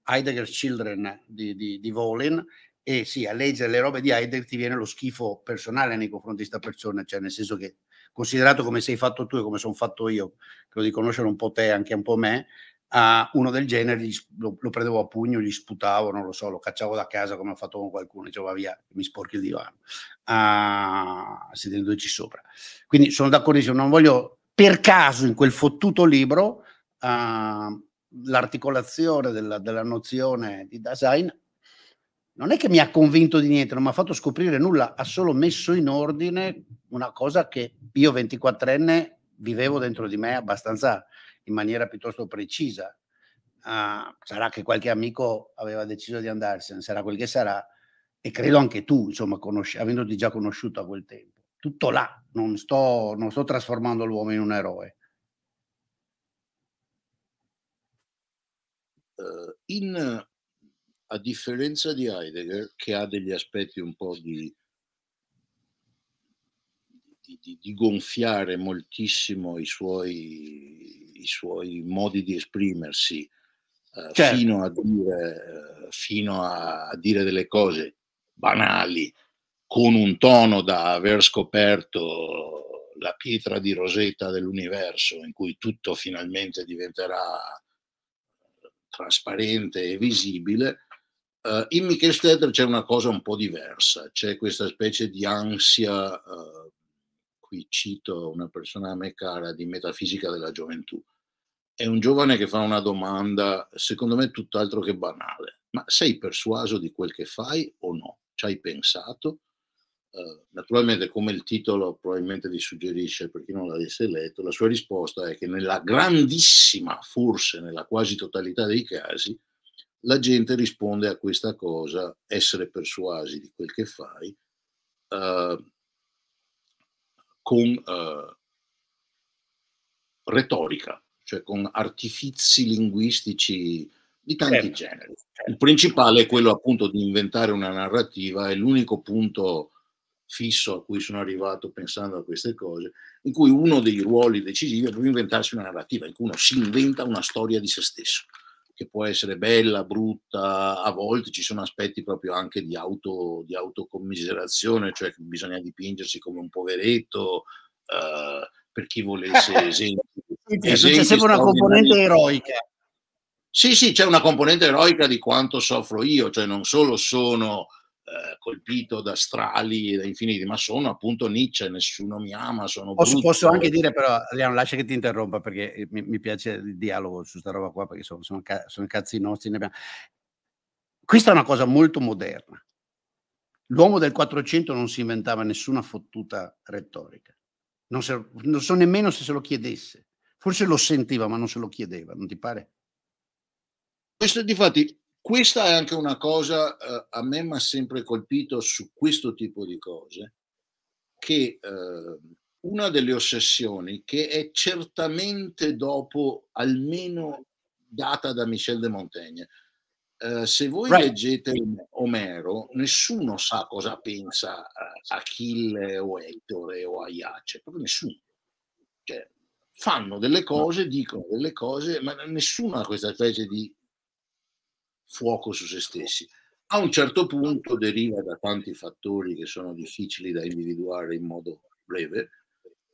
Heidegger's Children di, di, di Volin e sì, a leggere le robe di Heidegger ti viene lo schifo personale nei confronti di questa persona, cioè nel senso che considerato come sei fatto tu e come sono fatto io, credo di conoscere un po' te e anche un po' me, a uno del genere gli, lo, lo, prendevo a pugno, gli sputavo, non lo so, lo cacciavo da casa come ho fatto con qualcuno, dicevo va via, mi sporchi il divano, ah, sedendoci sopra. Quindi sono d'accordissimo, non voglio per caso in quel fottuto libro... Ah, l'articolazione della, della, nozione di design non è che mi ha convinto di niente, non mi ha fatto scoprire nulla, ha solo messo in ordine una cosa che io 24enne vivevo dentro di me abbastanza in maniera piuttosto precisa. Uh, sarà che qualche amico aveva deciso di andarsene, sarà quel che sarà, e credo anche tu, insomma, conosci- avendoti già conosciuto a quel tempo. Tutto là, non sto, non sto trasformando l'uomo in un eroe. Eh, in a differenza di Heidegger, che ha degli aspetti un po' di, di, di, di gonfiare moltissimo i suoi, i suoi, modi di esprimersi, eh, certo. fino, a dire, fino a dire delle cose banali, con un tono da aver scoperto la pietra di Rosetta dell'universo, in cui tutto finalmente diventerà eh, trasparente e visibile, Uh, in Michel Stetter c'è una cosa un po' diversa, c'è questa specie di ansia, uh, qui cito una persona a me cara, di metafisica della gioventù. È un giovane che fa una domanda, secondo me, tutt'altro che banale. Ma sei persuaso di quel che fai o no? Ci hai pensato? Uh, naturalmente, come il titolo probabilmente vi suggerisce, per chi non l'avesse letto, la sua risposta è che nella grandissima, forse nella quasi totalità dei casi, la gente risponde a questa cosa, essere persuasi di quel che fai, eh, con eh, retorica, cioè con artifici linguistici di tanti certo, generi. Certo. Il principale è quello appunto di inventare una narrativa, è l'unico punto fisso a cui sono arrivato pensando a queste cose, in cui uno dei ruoli decisivi è proprio inventarsi una narrativa, in cui uno si inventa una storia di se stesso che può essere bella, brutta, a volte ci sono aspetti proprio anche di, auto, di autocommiserazione, cioè bisogna dipingersi come un poveretto, eh, per chi volesse esempi. c'è sempre una componente eroica. Sì, sì, c'è una componente eroica di quanto soffro io, cioè non solo sono eh, colpito da strali da infiniti, ma sono appunto Nietzsche, nessuno mi ama, sono posso, Posso anche dire però, Leon, lascia che ti interrompa perché eh, mi, mi piace il dialogo su sta roba qua perché sono, sono, sono cazzi nostri. Questa è una cosa molto moderna. L'uomo del 400 non si inventava nessuna fottuta retorica. Non, se, non so nemmeno se se lo chiedesse. Forse lo sentiva, ma non se lo chiedeva, non ti pare? Questo, difatti, questa è anche una cosa, eh, a me mi ha sempre colpito su questo tipo di cose, che eh, una delle ossessioni che è certamente dopo, almeno data da Michel de Montaigne, eh, se voi right. leggete Omero, nessuno sa cosa pensa Achille o Ettore o Aiace, proprio nessuno. Cioè, fanno delle cose, dicono delle cose, ma nessuno ha questa specie di fuoco su se stessi. A un certo punto deriva da tanti fattori che sono difficili da individuare in modo breve,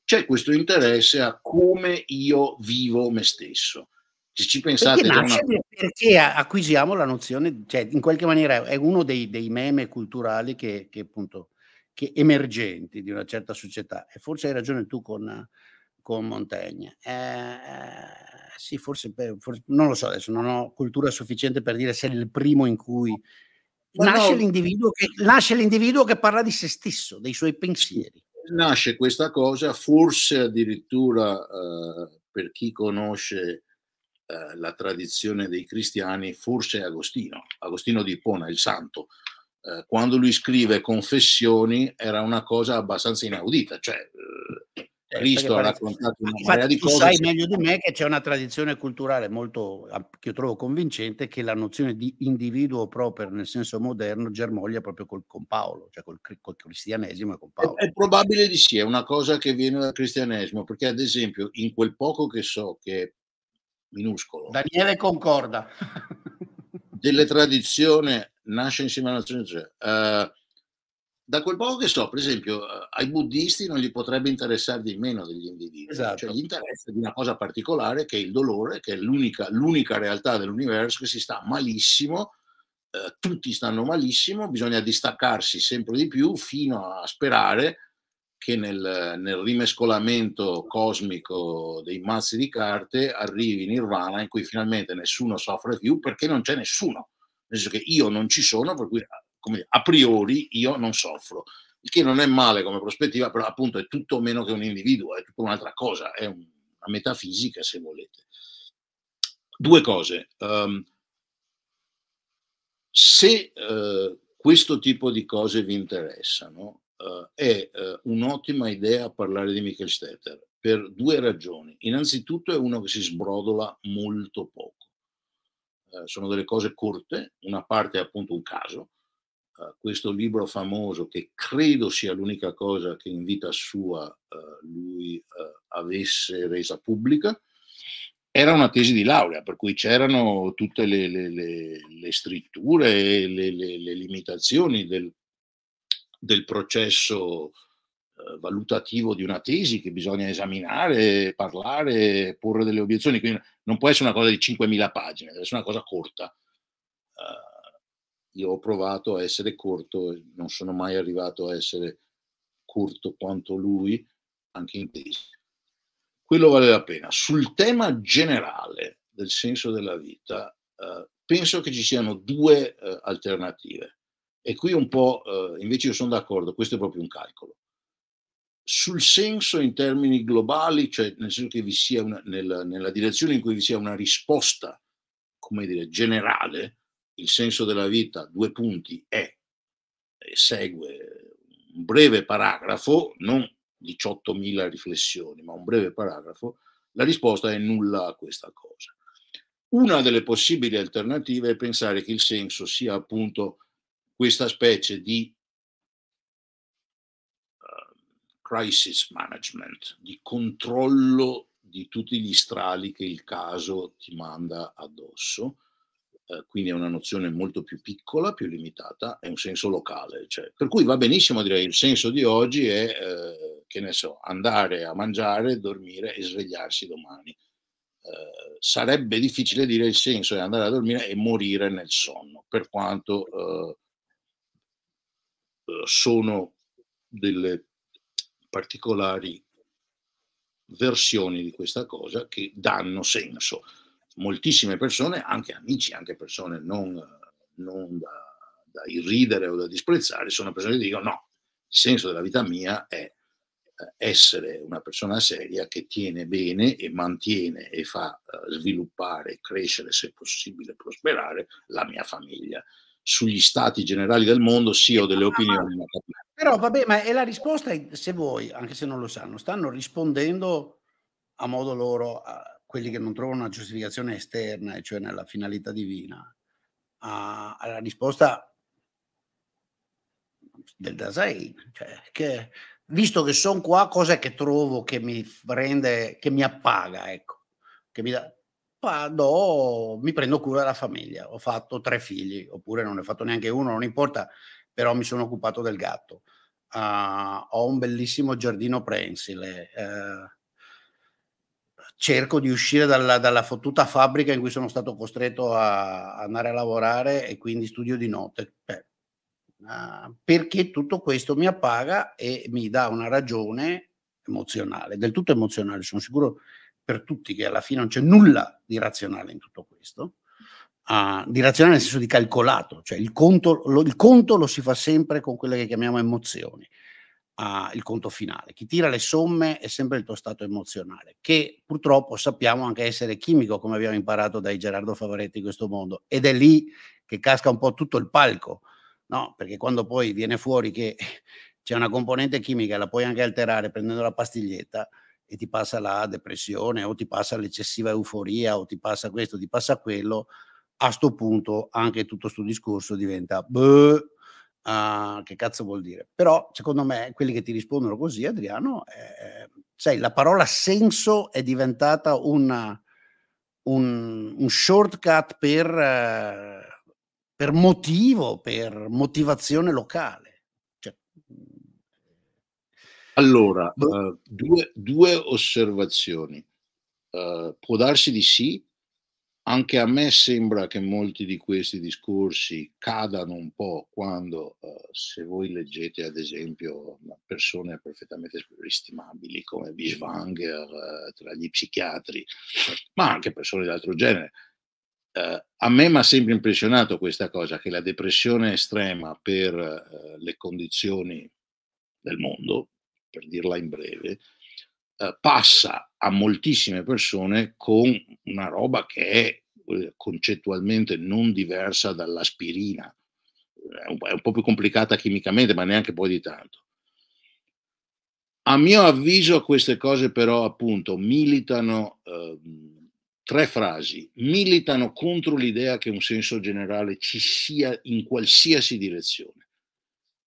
c'è questo interesse a come io vivo me stesso. Se ci pensate... Perché, una... perché acquisiamo la nozione, cioè in qualche maniera è uno dei, dei meme culturali che, che appunto che emergenti di una certa società. E forse hai ragione tu con, con Montaigne. Eh, eh sì, forse, forse, non lo so adesso, non ho cultura sufficiente per dire se è il primo in cui nasce, no, l'individuo che, nasce l'individuo che parla di se stesso, dei suoi pensieri. Nasce questa cosa, forse addirittura eh, per chi conosce eh, la tradizione dei cristiani, forse Agostino, Agostino di Ippona, il santo. Eh, quando lui scrive confessioni era una cosa abbastanza inaudita, cioè eh, cioè, Cristo ha raccontato una marea di cose. Sai meglio di me che c'è una tradizione culturale molto, ah, che io trovo convincente, che la nozione di individuo proprio nel senso moderno germoglia proprio col, con Paolo, cioè col, col cristianesimo e con Paolo. È, è, probabile di sì, è una cosa che viene dal cristianesimo, perché ad esempio in quel poco che so, che è minuscolo. Daniele concorda. delle tradizioni nasce insieme alla nazione. Uh, da quel poco che so, per esempio, eh, ai buddisti non gli potrebbe interessare di meno degli individui, cioè esatto. cioè gli interessa di una cosa particolare che è il dolore, che è l'unica, l'unica realtà dell'universo che si sta malissimo, eh, tutti stanno malissimo, bisogna distaccarsi sempre di più fino a sperare che nel, nel rimescolamento cosmico dei mazzi di carte arrivi Nirvana in cui finalmente nessuno soffre più perché non c'è nessuno, nel senso che io non ci sono, per cui come, a priori io non soffro, il che non è male come prospettiva, però appunto è tutto meno che un individuo, è tutta un'altra cosa, è una metafisica se volete. Due cose. Um, se uh, questo tipo di cose vi interessano, uh, è uh, un'ottima idea parlare di Michael Stetter per due ragioni. Innanzitutto è uno che si sbrodola molto poco. sono delle cose corte, una parte è appunto un caso, uh, questo libro famoso che credo sia l'unica cosa che in vita sua uh, lui eh, avesse resa pubblica, era una tesi di laurea, per cui c'erano tutte le, le, le, le scritture, le, le, limitazioni del, del processo valutativo di una tesi che bisogna esaminare, parlare, porre delle obiezioni, quindi non può essere una cosa di 5.000 pagine, deve essere una cosa corta io ho provato a essere corto, non sono mai arrivato a essere corto quanto lui, anche in tesi. Quello vale la pena. Sul tema generale del senso della vita, eh, penso che ci siano due eh, alternative. E qui un po', eh, invece io sono d'accordo, questo è proprio un calcolo. Sul senso in termini globali, cioè nel senso che vi sia una, nella, nella direzione in cui vi sia una risposta, come dire, generale, il senso della vita, due punti, è, e eh, segue un breve paragrafo, non 18.000 riflessioni, ma un breve paragrafo, la risposta è nulla a questa cosa. Una delle possibili alternative è pensare che il senso sia appunto questa specie di uh, crisis management, di controllo di tutti gli strali che il caso ti manda addosso, eh, quindi è una nozione molto più piccola, più limitata, è un senso locale. Cioè, per cui va benissimo dire il senso di oggi è, eh, che ne so, andare a mangiare, dormire e svegliarsi domani. Eh, sarebbe difficile dire il senso è andare a dormire e morire nel sonno, per quanto eh, eh, sono delle particolari versioni di questa cosa che danno senso moltissime persone, anche amici, anche persone non, non da, da, irridere o da disprezzare, sono persone che dicono no, il senso della vita mia è eh, essere una persona seria che tiene bene e mantiene e fa eh, sviluppare, crescere, se possibile prosperare, la mia famiglia. Sugli stati generali del mondo sì ho delle opinioni. Però vabbè, ma è la risposta, se vuoi, anche se non lo sanno, stanno rispondendo a modo loro. A quelli che non trovano una giustificazione esterna, cioè nella finalità divina, a, alla risposta del Dasein, cioè che, visto che sono qua, cosa è che trovo che mi rende, che mi appaga, ecco, che mi dà, vado, mi prendo cura della famiglia, ho fatto tre figli, oppure non ne ho fatto neanche uno, non importa, però mi sono occupato del gatto, uh, ho un bellissimo giardino prensile, uh, cerco di uscire dalla, dalla, fottuta fabbrica in cui sono stato costretto a, andare a lavorare e quindi studio di notte. Beh, uh, perché tutto questo mi appaga e mi dà una ragione emozionale, del tutto emozionale, sono sicuro per tutti che alla fine non c'è nulla di razionale in tutto questo. Uh, di razionale nel senso di calcolato, cioè il conto, lo, il conto lo si fa sempre con quelle che chiamiamo emozioni a, il conto finale. Chi tira le somme è sempre il tuo stato emozionale, che purtroppo sappiamo anche essere chimico, come abbiamo imparato dai Gerardo Favaretti in questo mondo, ed è lì che casca un po' tutto il palco, no? Perché quando poi viene fuori che c'è una componente chimica, la puoi anche alterare prendendo la pastiglietta e ti passa la depressione o ti passa l'eccessiva euforia o ti passa questo, ti passa quello, a sto punto anche tutto questo discorso diventa... Beh, Uh, che cazzo vuol dire? Però secondo me quelli che ti rispondono così, Adriano, eh, sai, la parola senso è diventata una, un, un, shortcut per, eh, per, motivo, per motivazione locale. Cioè, mm. allora, uh, due, due, osservazioni. Uh, può darsi di sì, anche a me sembra che molti di questi discorsi cadano un po' quando, eh, se voi leggete ad esempio persone perfettamente stimabili come Bischwanger eh, tra gli psichiatri, ma anche persone di altro genere, Uh, a me mi ha sempre impressionato questa cosa, che la depressione estrema per uh, le condizioni del mondo, per dirla in breve, eh, passa a moltissime persone con una roba che è eh, concettualmente non diversa dall'aspirina. È un, è un po' più complicata chimicamente, ma neanche poi di tanto. A mio avviso queste cose però appunto militano, eh, tre frasi, militano contro l'idea che un senso generale ci sia in qualsiasi direzione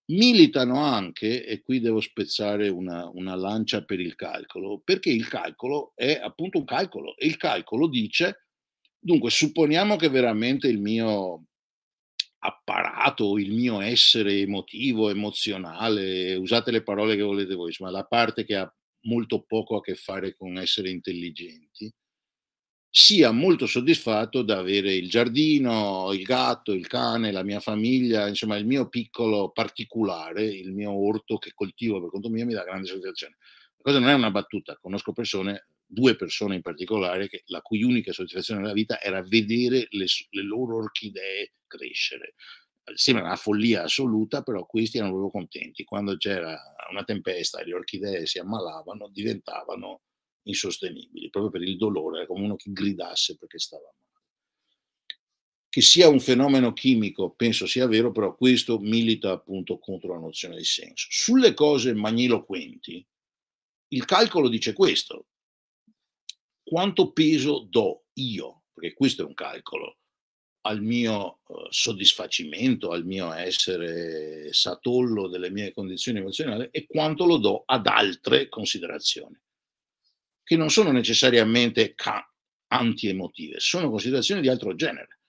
militano anche, e qui devo spezzare una, una, lancia per il calcolo, perché il calcolo è appunto un calcolo e il calcolo dice, dunque supponiamo che veramente il mio apparato, il mio essere emotivo, emozionale, usate le parole che volete voi, ma la parte che ha molto poco a che fare con essere intelligente, sia molto soddisfatto da avere il giardino, il gatto, il cane, la mia famiglia, insomma il mio piccolo particolare, il mio orto che coltivo per conto mio mi dà grande soddisfazione. La cosa non è una battuta, conosco persone, due persone in particolare, che, la cui unica soddisfazione nella vita era vedere le, le loro orchidee crescere. Eh, sembra una follia assoluta, però questi erano proprio contenti. Quando c'era una tempesta e le orchidee si ammalavano, diventavano insostenibili, proprio per il dolore, come uno che gridasse perché stava male. Che sia un fenomeno chimico, penso sia vero, però questo milita appunto contro la nozione di senso. Sulle cose magniloquenti, il calcolo dice questo. Quanto peso do io, perché questo è un calcolo, al mio eh, soddisfacimento, al mio essere satollo delle mie condizioni emozionali e quanto lo do ad altre considerazioni che non sono necessariamente anti-emotive, sono considerazioni di altro genere.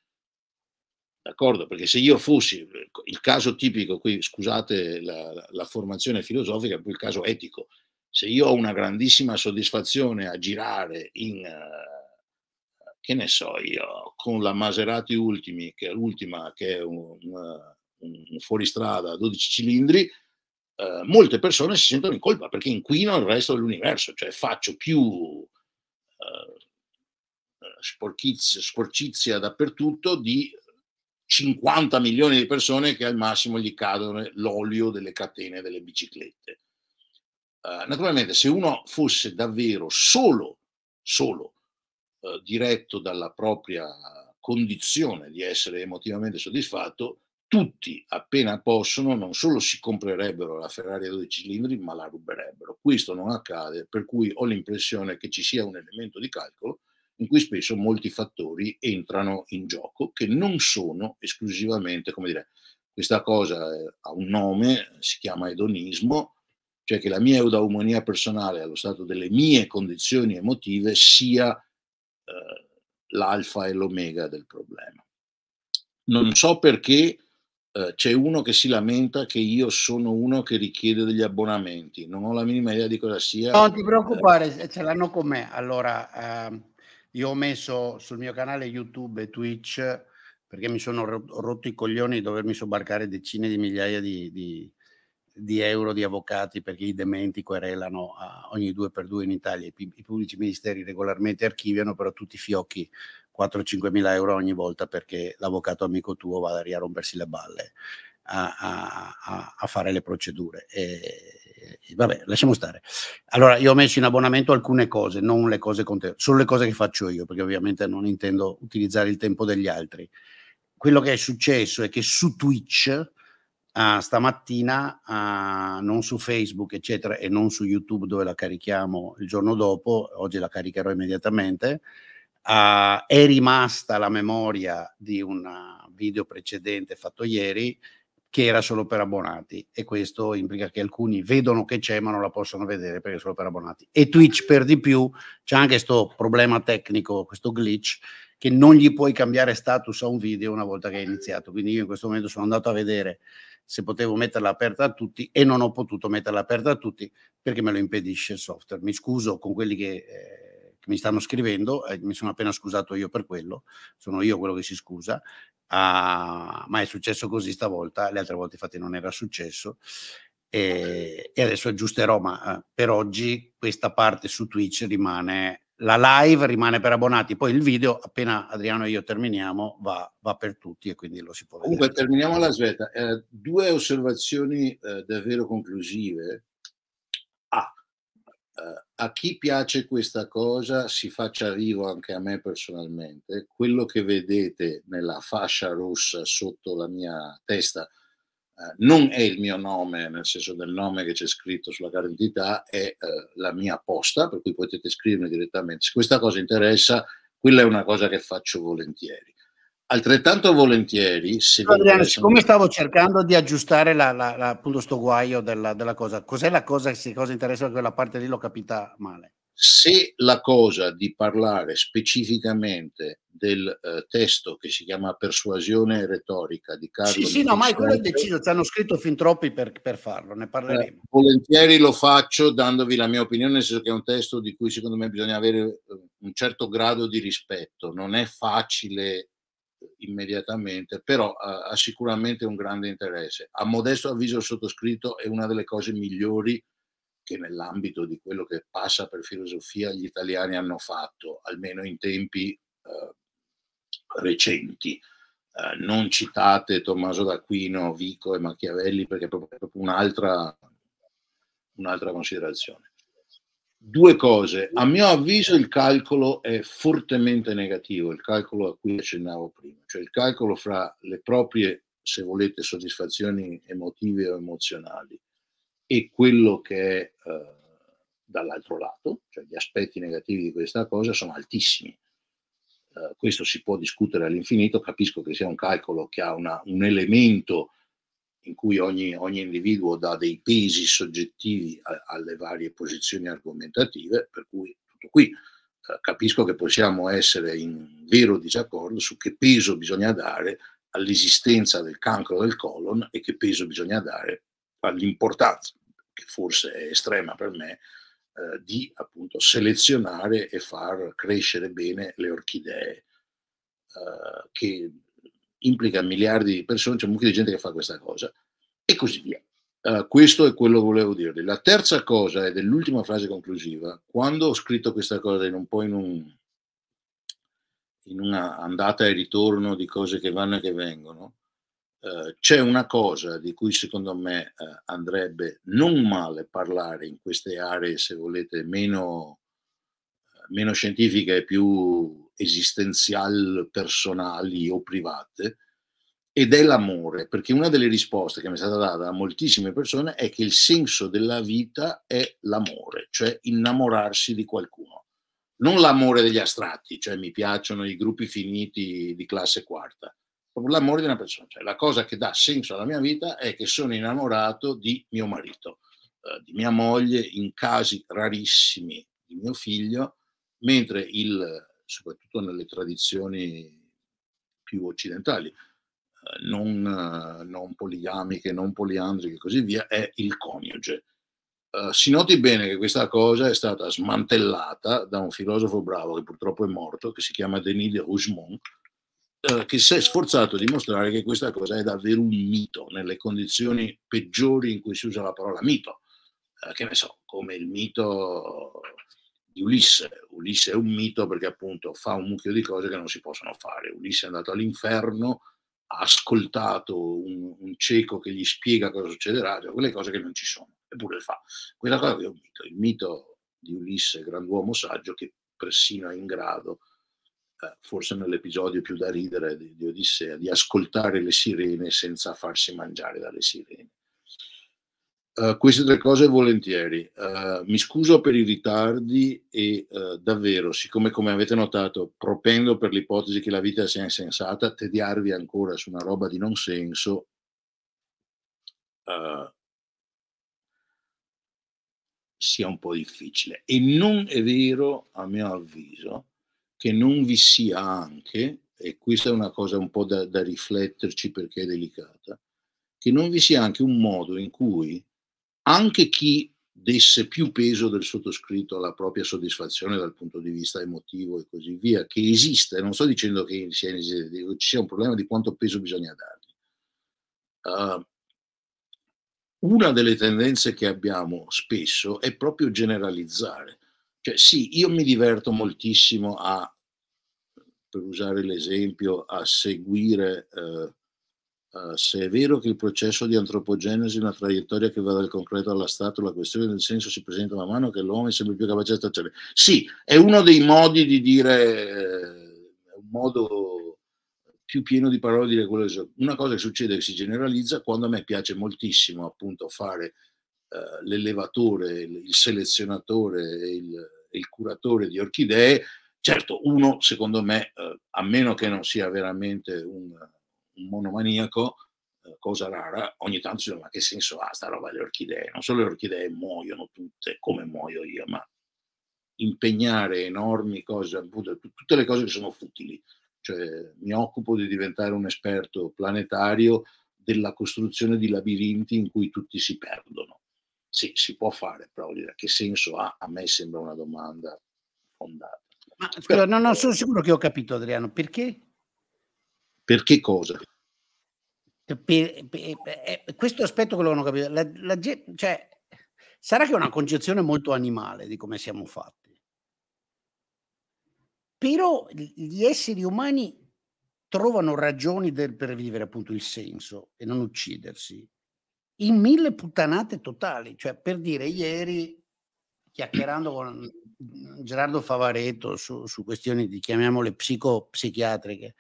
D'accordo? Perché se io fossi il caso tipico, qui scusate la, la formazione filosofica, poi il caso etico, se io ho una grandissima soddisfazione a girare in, uh, che ne so io, con la Maserati Ultimi, che è l'ultima, che è un, un, un fuoristrada a 12 cilindri, eh, molte persone si sentono in colpa perché inquino il resto dell'universo, cioè faccio più eh, eh sporcizia dappertutto di 50 milioni di persone che al massimo gli cadono l'olio delle catene delle biciclette. Eh, naturalmente se uno fosse davvero solo, solo eh, diretto dalla propria condizione di essere emotivamente soddisfatto, tutti, appena possono, non solo si comprerebbero la Ferrari a 12 cilindri, ma la ruberebbero. Questo non accade, per cui ho l'impressione che ci sia un elemento di calcolo in cui spesso molti fattori entrano in gioco che non sono esclusivamente, come dire, questa cosa eh, ha un nome, si chiama edonismo, cioè che la mia eudaumonia personale allo stato delle mie condizioni emotive sia eh, l'alfa e l'omega del problema. Non so perché Uhm, c'è uno che si lamenta che io sono uno che richiede degli abbonamenti, non ho la minima idea di cosa sia. Non ti eh. preoccupare, ce l'hanno con me. Allora, eh, io ho messo sul mio canale YouTube e Twitch perché mi sono rotto i coglioni di dovermi sobbarcare decine di migliaia di, di, di euro di avvocati perché i dementi querelano ogni due per due in Italia. I, I, pubblici ministeri regolarmente archiviano però tutti i fiocchi 4-5 mila euro ogni volta perché l'avvocato amico tuo va a rompersi le balle a, a, a fare le procedure. E, e, vabbè, lasciamo stare. Allora, io ho messo in abbonamento alcune cose, non le cose con te, solo le cose che faccio io, perché ovviamente non intendo utilizzare il tempo degli altri. Quello che è successo è che su Twitch, Uh, stamattina, uh, non su Facebook, eccetera, e non su YouTube dove la carichiamo il giorno dopo, oggi la caricherò immediatamente. Uh, è rimasta la memoria di un video precedente fatto ieri che era solo per abbonati e questo implica che alcuni vedono che c'è ma non la possono vedere perché è solo per abbonati. E Twitch per di più c'è anche questo problema tecnico, questo glitch che non gli puoi cambiare status a un video una volta che è iniziato. Quindi io in questo momento sono andato a vedere se potevo metterla aperta a tutti e non ho potuto metterla aperta a tutti perché me lo impedisce il software. Mi scuso con quelli che eh, mi stanno scrivendo, eh, mi sono appena scusato io per quello, sono io quello che si scusa, ah, ma è successo così stavolta, le altre volte infatti non era successo. E, e adesso aggiusterò, ma eh, per oggi questa parte su Twitch rimane la live rimane per abbonati, poi il video, appena Adriano e io terminiamo, va, va per tutti e quindi lo si può Comunque, vedere. terminiamo alla svelta, Eh, due osservazioni eh, davvero conclusive eh, a chi piace questa cosa si faccia vivo anche a me personalmente. Quello che vedete nella fascia rossa sotto la mia testa eh, non è il mio nome, nel senso del nome che c'è scritto sulla carta d'identità, è eh, la mia posta, per cui potete scrivermi direttamente. Se questa cosa interessa, quella è una cosa che faccio volentieri altrettanto volentieri. Se Adriano, siccome sono... stavo cercando di aggiustare la, la, la, appunto sto guaio della, della, cosa, cos'è la cosa che cosa interessa quella parte lì l'ho capita male? Se la cosa di parlare specificamente del eh, testo che si chiama Persuasione retorica di Carlo. Sì, sì, no, ma quello è deciso, ci hanno scritto fin troppi per, per farlo, ne parleremo. Eh, volentieri lo faccio dandovi la mia opinione, nel senso che è un testo di cui secondo me bisogna avere eh, un certo grado di rispetto, non è facile immediatamente, però ha, ha sicuramente un grande interesse. A modesto avviso sottoscritto è una delle cose migliori che nell'ambito di quello che passa per filosofia gli italiani hanno fatto, almeno in tempi eh, recenti. Eh, non citate Tommaso d'Aquino, Vico e Machiavelli perché è proprio un'altra, un'altra considerazione due cose. A mio avviso il calcolo è fortemente negativo, il calcolo a cui accennavo prima, cioè il calcolo fra le proprie, se volete, soddisfazioni emotive o emozionali e quello che è eh, dall'altro lato, cioè gli aspetti negativi di questa cosa sono altissimi. Eh, questo si può discutere all'infinito, capisco che sia un calcolo che ha una, un elemento in cui ogni, ogni, individuo dà dei pesi soggettivi a, alle varie posizioni argomentative, per cui tutto qui. Eh, capisco che possiamo essere in vero disaccordo su che peso bisogna dare all'esistenza del cancro del colon e che peso bisogna dare all'importanza, che forse è estrema per me, eh, di appunto selezionare e far crescere bene le orchidee, eh, che implica miliardi di persone, c'è un mucchio di gente che fa questa cosa e così via. Uh, questo è quello che volevo dirvi. La terza cosa, ed è l'ultima frase conclusiva, quando ho scritto questa cosa in un po' in, un, in una andata e ritorno di cose che vanno e che vengono, uh, c'è una cosa di cui secondo me uh, andrebbe non male parlare in queste aree, se volete, meno, meno scientifiche e più esistenziali, personali o private, ed è l'amore, perché una delle risposte che mi è stata data da moltissime persone è che il senso della vita è l'amore, cioè innamorarsi di qualcuno, non l'amore degli astratti, cioè mi piacciono i gruppi finiti di classe quarta, proprio l'amore di una persona, cioè la cosa che dà senso alla mia vita è che sono innamorato di mio marito, eh, di mia moglie, in casi rarissimi di mio figlio, mentre il soprattutto nelle tradizioni più occidentali, eh, non, eh, non poligamiche, non poliandriche e così via, è il coniuge. Uh, si noti bene che questa cosa è stata smantellata da un filosofo bravo che purtroppo è morto, che si chiama Denis de Rougemont, uh, che si è sforzato di mostrare che questa cosa è davvero un mito, nelle condizioni peggiori in cui si usa la parola mito, uh, che ne so, come il mito di Ulisse. Ulisse è un mito perché appunto fa un mucchio di cose che non si possono fare. Ulisse è andato all'inferno, ha ascoltato un, un cieco che gli spiega cosa succederà, cioè quelle cose che non ci sono, eppure le fa. Quella cosa che è un mito, il mito di Ulisse, grand'uomo saggio, che persino è in grado, eh, forse nell'episodio più da ridere di, di Odissea, di ascoltare le sirene senza farsi mangiare dalle sirene eh, queste tre cose volentieri. Uh, mi scuso per i ritardi e uh, davvero, siccome come avete notato, propendo per l'ipotesi che la vita sia insensata, tediarvi ancora su una roba di non senso. sia un po' difficile e non è vero a mio avviso che non vi sia anche e questa è una cosa un po' da, da rifletterci perché è delicata che non vi sia anche un modo in cui anche chi desse più peso del sottoscritto alla propria soddisfazione dal punto di vista emotivo e così via, che esiste, non sto dicendo che sia inesistente, ci sia un problema di quanto peso bisogna dargli. Uh, una delle tendenze che abbiamo spesso è proprio generalizzare. Cioè sì, io mi diverto moltissimo a, per usare l'esempio, a seguire eh, Uh, se è vero che il processo di antropogenesi è una traiettoria che va dal concreto alla statua, la questione del senso si presenta man mano che l'uomo è sempre più capace di stazione. Sì, è uno dei modi di dire, eh, un modo più pieno di parole di dire quello che so. Una cosa che succede è che si generalizza quando a me piace moltissimo appunto fare eh, l'elevatore, il selezionatore e il, il, curatore di orchidee. Certo, uno secondo me, eh, a meno che non sia veramente un un monomaniaco, eh, cosa rara, ogni tanto si dice ma che senso ha sta roba delle orchidee? Non solo le orchidee muoiono tutte, come muoio io, ma impegnare enormi cose, tutte le cose che sono futili. Cioè, mi occupo di diventare un esperto planetario della costruzione di labirinti in cui tutti si perdono. Sì, si può fare, però che senso ha? A me sembra una domanda fondata. Ma, scusa, però, no, no, sono sicuro che ho capito Adriano, perché perché cosa? Per, eh, per, eh, questo aspetto che lo hanno capito, la, la, cioè, sarà che è una concezione molto animale di come siamo fatti, però gli esseri umani trovano ragioni del, per vivere appunto il senso e non uccidersi in mille puttanate totali, cioè per dire ieri chiacchierando con Gerardo Favaretto su, su questioni di chiamiamole psico-psichiatriche,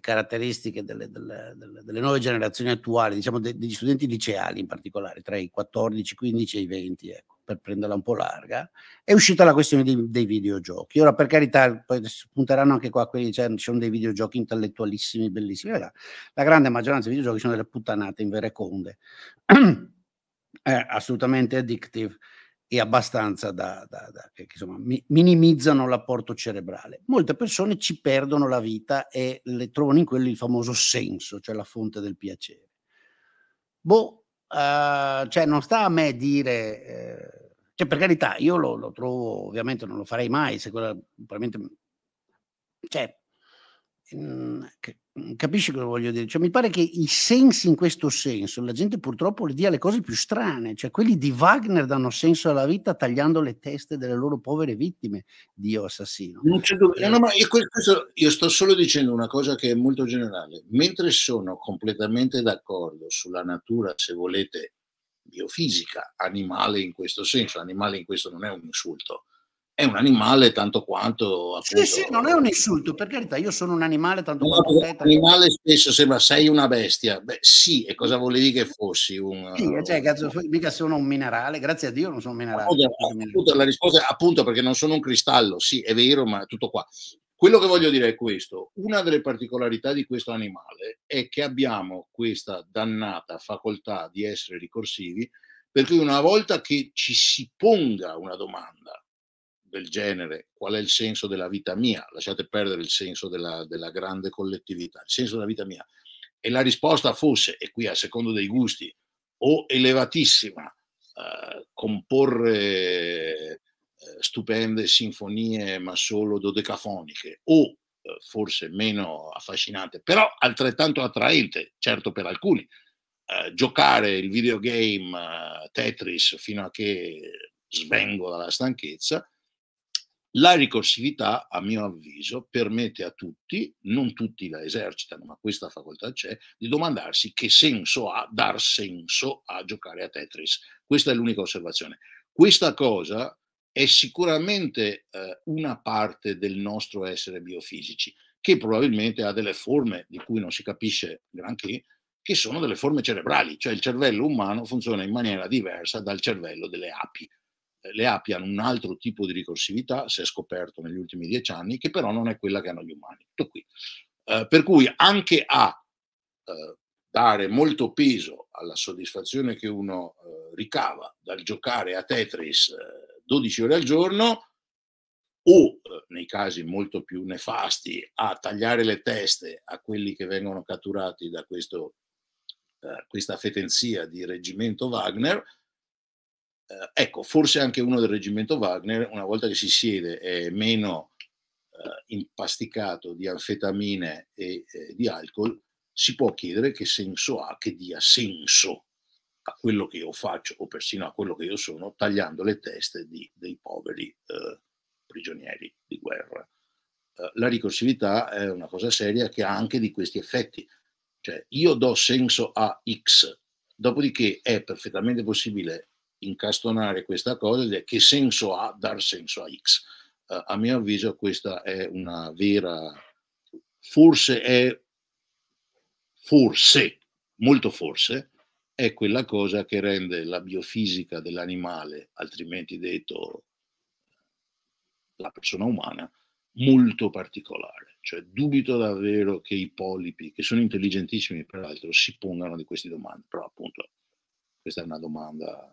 caratteristiche delle, delle, delle, nuove generazioni attuali, diciamo de, degli studenti liceali in particolare, tra i 14, 15 e i 20, ecco, per prenderla un po' larga, è uscita la questione dei, dei videogiochi. Ora, per carità, poi si punteranno anche qua quelli, cioè, ci sono dei videogiochi intellettualissimi, bellissimi, la, la grande maggioranza dei videogiochi sono delle puttanate in vere conde. Eh, assolutamente addictive e abbastanza da, da, da che, insomma, mi, minimizzano l'apporto cerebrale. Molte persone ci perdono la vita e le trovano in quello il famoso senso, cioè la fonte del piacere. Boh, uh, cioè non sta a me dire, eh, cioè per carità, io lo, lo, trovo, ovviamente non lo farei mai, se quella, probabilmente, cioè, mh, mm, che, Mm, capisci cosa voglio dire? Cioè, mi pare che i sensi in questo senso, la gente purtroppo le dia le cose più strane, cioè quelli di Wagner danno senso alla vita tagliando le teste delle loro povere vittime, Dio assassino. Non c'è dubbio, eh. no, ma io, questo, io sto solo dicendo una cosa che è molto generale, mentre sono completamente d'accordo sulla natura, se volete, biofisica, animale in questo senso, animale in questo non è un insulto, è un animale tanto quanto... Appunto, sì, sì, non è un insulto, per carità, io sono un animale tanto no, quanto... Un animale stesso sembra sei una bestia. Beh, sì, e cosa volevi che fossi? Un, sì, eh, cioè, cazzo, mica sono un minerale, grazie a Dio non sono un minerale. Cioè, appunto, la risposta è appunto perché non sono un cristallo, sì, è vero, ma è tutto qua. Quello che voglio dire è questo, una delle particolarità di questo animale è che abbiamo questa dannata facoltà di essere ricorsivi, per cui una volta che ci si ponga una domanda, del genere, qual è il senso della vita mia, lasciate perdere il senso della, della grande collettività, il senso della vita mia, e la risposta fosse, e qui a secondo dei gusti, o elevatissima, eh, comporre eh, stupende sinfonie ma solo dodecafoniche o eh, forse meno affascinante, però altrettanto attraente, certo per alcuni. Eh, giocare il videogame eh, Tetris fino a che svengo dalla stanchezza la ricorsività, a mio avviso, permette a tutti, non tutti la esercitano, ma questa facoltà c'è, di domandarsi che senso ha dar senso a giocare a Tetris. Questa è l'unica osservazione. Questa cosa è sicuramente eh, una parte del nostro essere biofisici, che probabilmente ha delle forme di cui non si capisce granché, che sono delle forme cerebrali, cioè il cervello umano funziona in maniera diversa dal cervello delle api le api hanno un altro tipo di ricorsività, si è scoperto negli ultimi dieci anni, che però non è quella che hanno gli umani. Tutto qui. Eh, per cui anche a eh, dare molto peso alla soddisfazione che uno eh, ricava dal giocare a Tetris 12 eh, ore al giorno, o eh, nei casi molto più nefasti a tagliare le teste a quelli che vengono catturati da questo, eh, questa fetenzia di reggimento Wagner, eh, ecco, forse anche uno del reggimento Wagner, una volta che si siede, è meno eh, impasticato di anfetamine e eh, di alcol, si può chiedere che senso ha che dia senso a quello che io faccio o persino a quello che io sono, tagliando le teste di, dei poveri eh, prigionieri di guerra. Eh, la ricorsività è una cosa seria che ha anche di questi effetti. Cioè, io do senso a X, dopodiché è perfettamente possibile incastonare questa cosa e dire che senso ha dar senso a X. Uh, a mio avviso questa è una vera, forse è, forse, molto forse, è quella cosa che rende la biofisica dell'animale, altrimenti detto la persona umana, molto particolare. Cioè dubito davvero che i polipi, che sono intelligentissimi peraltro, si pongano di queste domande, però appunto questa è una domanda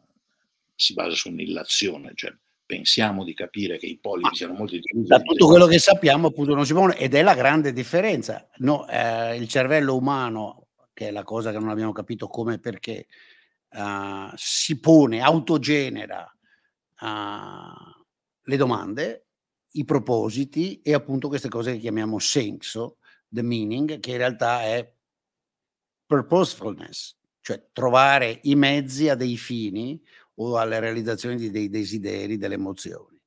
si basa su un'illazione, cioè pensiamo di capire che i polipi siano molto diversi. Da tutto quello che sappiamo appunto non si può, ed è la grande differenza. No, eh, il cervello umano, che è la cosa che non abbiamo capito come e perché, eh, si pone, autogenera eh, le domande, i propositi e appunto queste cose che chiamiamo senso, the meaning, che in realtà è purposefulness, cioè trovare i mezzi a dei fini o alla realizzazione dei desideri, delle emozioni.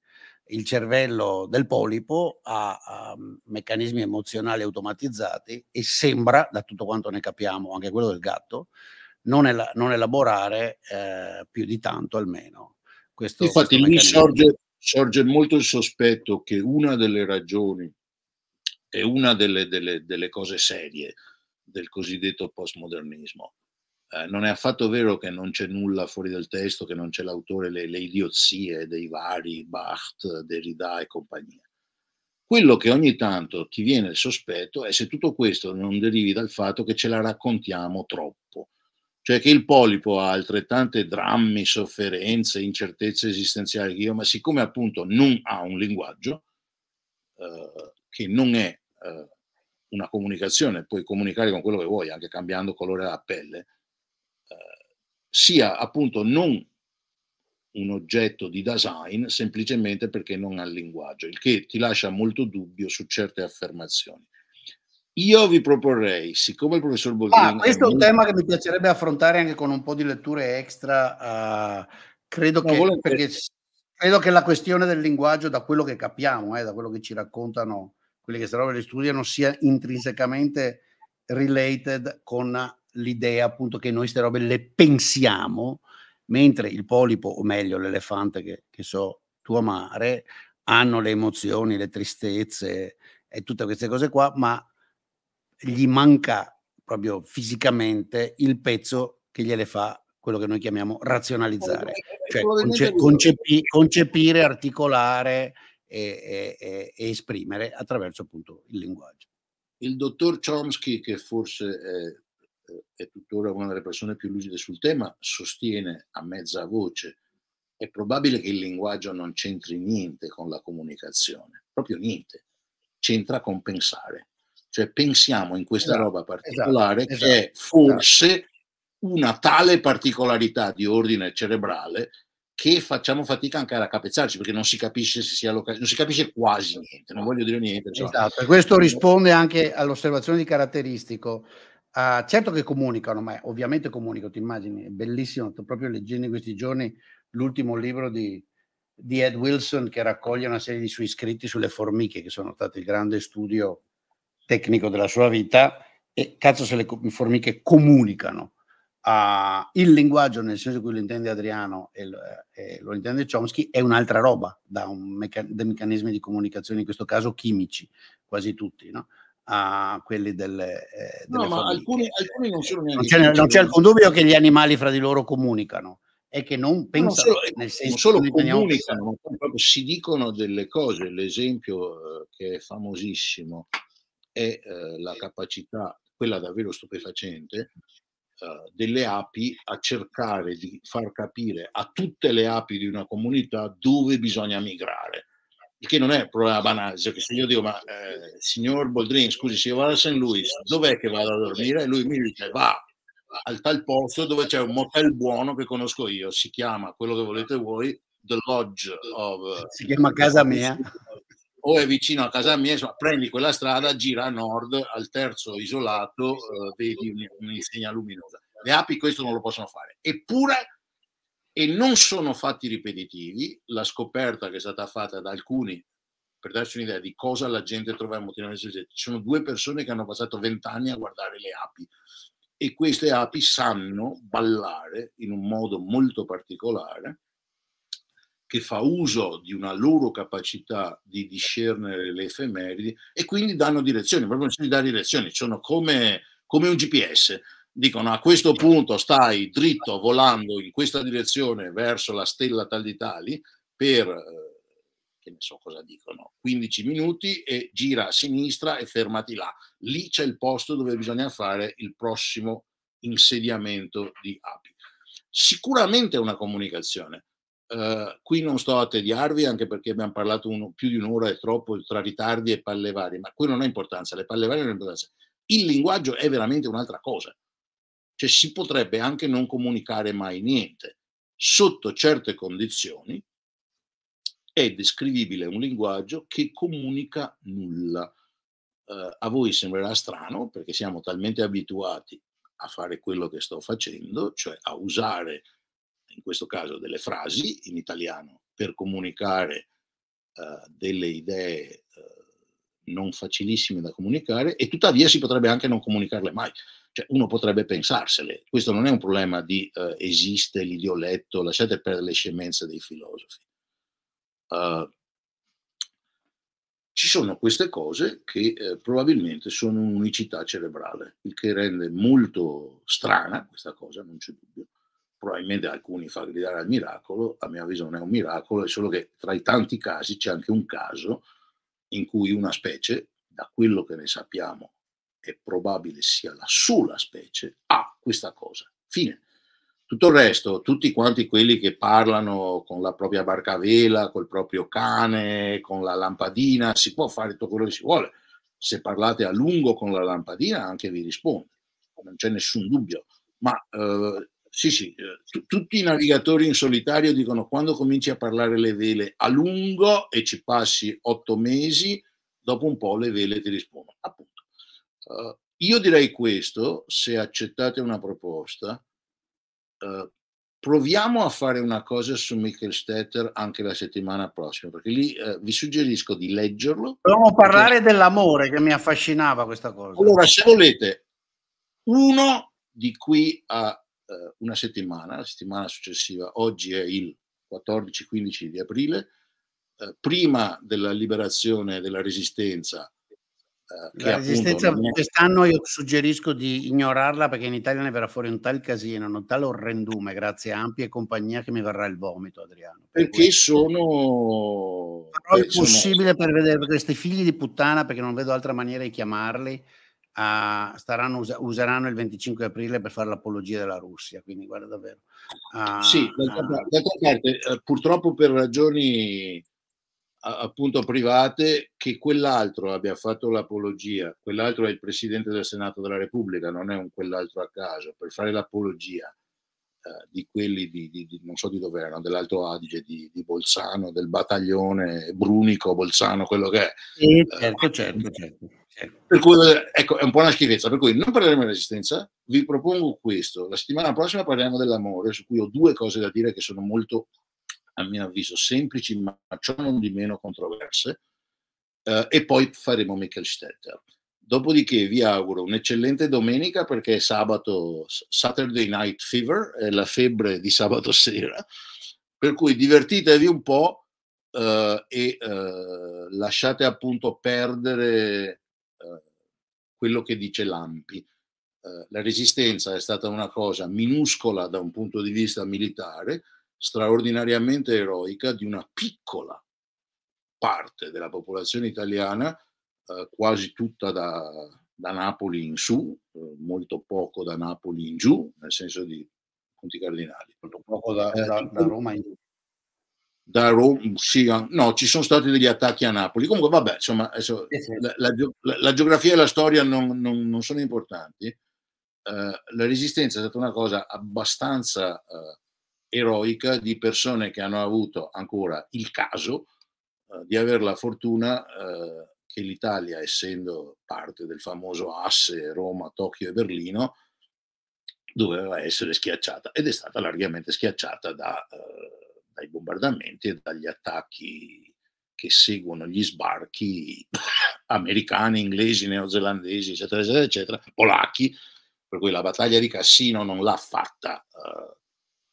Il cervello del polipo ha, ha ehm, meccanismi emozionali automatizzati e sembra, da tutto quanto ne capiamo, anche quello del gatto, non, el- non elaborare eh, più di tanto almeno. Questo, Infatti questo lì sorge, sorge, molto il sospetto che una delle ragioni e una delle, delle, delle cose serie del cosiddetto postmodernismo eh, non è affatto vero che non c'è nulla fuori dal testo, che non c'è l'autore, le, le idiozie dei vari Bart, Derrida e compagnia. Quello che ogni tanto ti viene il sospetto è se tutto questo non derivi dal fatto che ce la raccontiamo troppo, cioè che il polipo ha altrettante drammi, sofferenze, incertezze esistenziali che io, ma siccome appunto non ha un linguaggio, eh, che non è eh, una comunicazione, puoi comunicare con quello che vuoi, anche cambiando colore alla pelle, sia appunto non un oggetto di design semplicemente perché non ha il linguaggio, il che ti lascia molto dubbio su certe affermazioni. Io vi proporrei, siccome il professor Boldrini... Ah, questo è un molto... tema che mi piacerebbe affrontare anche con un po' di letture extra, uh, credo, no, che, perché, credo, che, la questione del linguaggio, da quello che capiamo, eh, da quello che ci raccontano quelli che stanno le studiano, sia intrinsecamente related con l'idea appunto che noi queste robe le pensiamo, mentre il polipo, o meglio l'elefante che, che so tu amare, hanno le emozioni, le tristezze e tutte queste cose qua, ma gli manca proprio fisicamente il pezzo che gliele fa quello che noi chiamiamo razionalizzare, cioè conce- concepi- concepire, articolare e, e, e, esprimere attraverso appunto il linguaggio. Il dottor Chomsky, che forse è è tuttora una delle persone più lucide sul tema, sostiene a mezza voce è probabile che il linguaggio non c'entri niente con la comunicazione, proprio niente, c'entra con pensare. Cioè pensiamo in questa esatto, roba esatto, particolare esatto, che esatto, è forse una tale particolarità di ordine cerebrale che facciamo fatica anche a raccapezzarci perché non si capisce se sia locale, non si capisce quasi niente, non voglio dire niente. Cioè. Esatto, e questo risponde anche all'osservazione di caratteristico Uh, certo che comunicano, ma ovviamente comunicano, ti immagini, è bellissimo, sto proprio leggendo in questi giorni l'ultimo libro di, di, Ed Wilson che raccoglie una serie di suoi scritti sulle formiche, che sono stati il grande studio tecnico della sua vita, e cazzo se le formiche comunicano. Uh, il linguaggio, nel senso in cui lo intende Adriano e lo, e lo intende Chomsky, è un'altra roba da, un meca- da meccanismi di comunicazione, in questo caso chimici, quasi tutti, no? a quelli delle, eh, delle no, alcuni, alcuni, non sono neanche non c'è, non c'è, alcun dubbio che gli animali fra di loro comunicano e che non pensano non solo, eh, nel senso non solo comunicano, proprio si dicono delle cose. L'esempio eh, che è famosissimo è eh, la capacità, quella davvero stupefacente, eh, delle api a cercare di far capire a tutte le api di una comunità dove bisogna migrare il che non è un problema banale, cioè se io dico ma eh, signor Boldrin, scusi, se io vado a St. Louis, dov'è che vado a dormire? E lui mi dice va al tal posto dove c'è un motel buono che conosco io, si chiama quello che volete voi, The Lodge of... Si chiama Casa Mia. O è vicino a casa mia, insomma, prendi quella strada, gira a nord, al terzo isolato, eh, vedi un'insegna luminosa. Le api questo non lo possono fare. Eppure e non sono fatti ripetitivi. La scoperta che è stata fatta da alcuni, per darci un'idea di cosa la gente trova emotivamente succede, ci sono due persone che hanno passato vent'anni a guardare le api e queste api sanno ballare in un modo molto particolare che fa uso di una loro capacità di discernere le efemeridi e quindi danno direzioni, proprio non si dà direzioni, sono come, come un GPS dicono a questo punto stai dritto volando in questa direzione verso la stella tal di tali per, eh, che ne so cosa dicono, 15 minuti e gira a sinistra e fermati là. Lì c'è il posto dove bisogna fare il prossimo insediamento di API. Sicuramente è una comunicazione. Uh, qui non sto a tediarvi anche perché abbiamo parlato uno, più di un'ora e troppo tra ritardi e palle varie, ma qui non ha importanza, le palle varie non hanno importanza. Il linguaggio è veramente un'altra cosa. Cioè si potrebbe anche non comunicare mai niente. Sotto certe condizioni è descrivibile un linguaggio che comunica nulla. Eh, a voi sembrerà strano perché siamo talmente abituati a fare quello che sto facendo, cioè a usare in questo caso delle frasi in italiano per comunicare eh, delle idee non facilissime da comunicare e tuttavia si potrebbe anche non comunicarle mai. Cioè, uno potrebbe pensarsele. Questo non è un problema di uh, esiste l'idioletto, lasciate perdere le scemenze dei filosofi. Uh, ci sono queste cose che eh, probabilmente sono un'unicità cerebrale, il che rende molto strana questa cosa, non c'è dubbio. Probabilmente alcuni fa gridare al miracolo, a mio avviso non è un miracolo, è solo che tra i tanti casi c'è anche un caso in cui una specie, da quello che ne sappiamo, è probabile sia la sola specie, ha questa cosa. Fine. Tutto il resto, tutti quanti quelli che parlano con la propria barcavela, col proprio cane, con la lampadina, si può fare tutto quello che si vuole. Se parlate a lungo con la lampadina anche vi risponde, non c'è nessun dubbio, ma eh, sì, sì, eh, tutti i navigatori in solitario dicono quando cominci a parlare le vele a lungo e ci passi otto mesi, dopo un po' le vele ti rispondono. Appunto. Eh, io direi questo, se accettate una proposta, eh, proviamo a fare una cosa su Michael Stetter anche la settimana prossima, perché lì eh, vi suggerisco di leggerlo. Dobbiamo parlare perché... dell'amore che mi affascinava questa cosa. Allora, se volete, uno di qui a eh, una settimana, la settimana successiva, oggi è il 14-15 di aprile, eh, prima della liberazione della resistenza. Eh, la resistenza appunto, quest'anno io suggerisco di ignorarla perché in Italia ne verrà fuori un tal casino, un tal orrendume, grazie a Ampi e compagnia, che mi verrà il vomito, Adriano. perché cui... sono... Però è eh, possibile sono... per vedere questi figli di puttana, perché non vedo altra maniera di chiamarli, uh, staranno, us- useranno il 25 aprile per fare l'apologia della Russia, quindi guarda davvero. Uh, sì, d'altra, d'altra parte, purtroppo per ragioni appunto private che quell'altro abbia fatto l'apologia, quell'altro è il Presidente del Senato della Repubblica, non è un quell'altro a caso, per fare l'apologia eh, di quelli di, di, di, non so di dove erano, dell'Alto Adige, di, di, Bolzano, del battaglione Brunico, Bolzano, quello che è. Eh, certo, eh, certo, certo. Per cui, ecco, è un po' una schifezza, per cui non parleremo di resistenza, vi propongo questo. La settimana prossima parliamo dell'amore, su cui ho due cose da dire che sono molto, a mio avviso, semplici, ma ciò non di meno controverse. Eh, e poi faremo Michael Stetter. Dopodiché vi auguro un'eccellente domenica perché è sabato, Saturday Night Fever, è la febbre di sabato sera, per cui divertitevi un po' eh, e eh, lasciate appunto perdere quello che dice l'AMPI. Eh, la resistenza è stata una cosa minuscola da un punto di vista militare, straordinariamente eroica di una piccola parte della popolazione italiana, eh, quasi tutta da, da Napoli in su, eh, molto poco da Napoli in giù, nel senso di punti cardinali. Molto poco da, eh, da, da Roma in giù da Roma, sì, no, ci sono stati degli attacchi a Napoli. Comunque, vabbè, insomma, adesso, la, la, la, geografia e la storia non, non, non sono importanti. Eh, la resistenza è stata una cosa abbastanza eh, eroica di persone che hanno avuto ancora il caso eh, di avere la fortuna eh, che l'Italia, essendo parte del famoso asse Roma, Tokyo e Berlino, doveva essere schiacciata ed è stata largamente schiacciata da eh, dai bombardamenti e dagli attacchi che seguono gli sbarchi americani, inglesi, neozelandesi, eccetera, eccetera, eccetera, polacchi, per cui la battaglia di Cassino non l'ha fatta eh,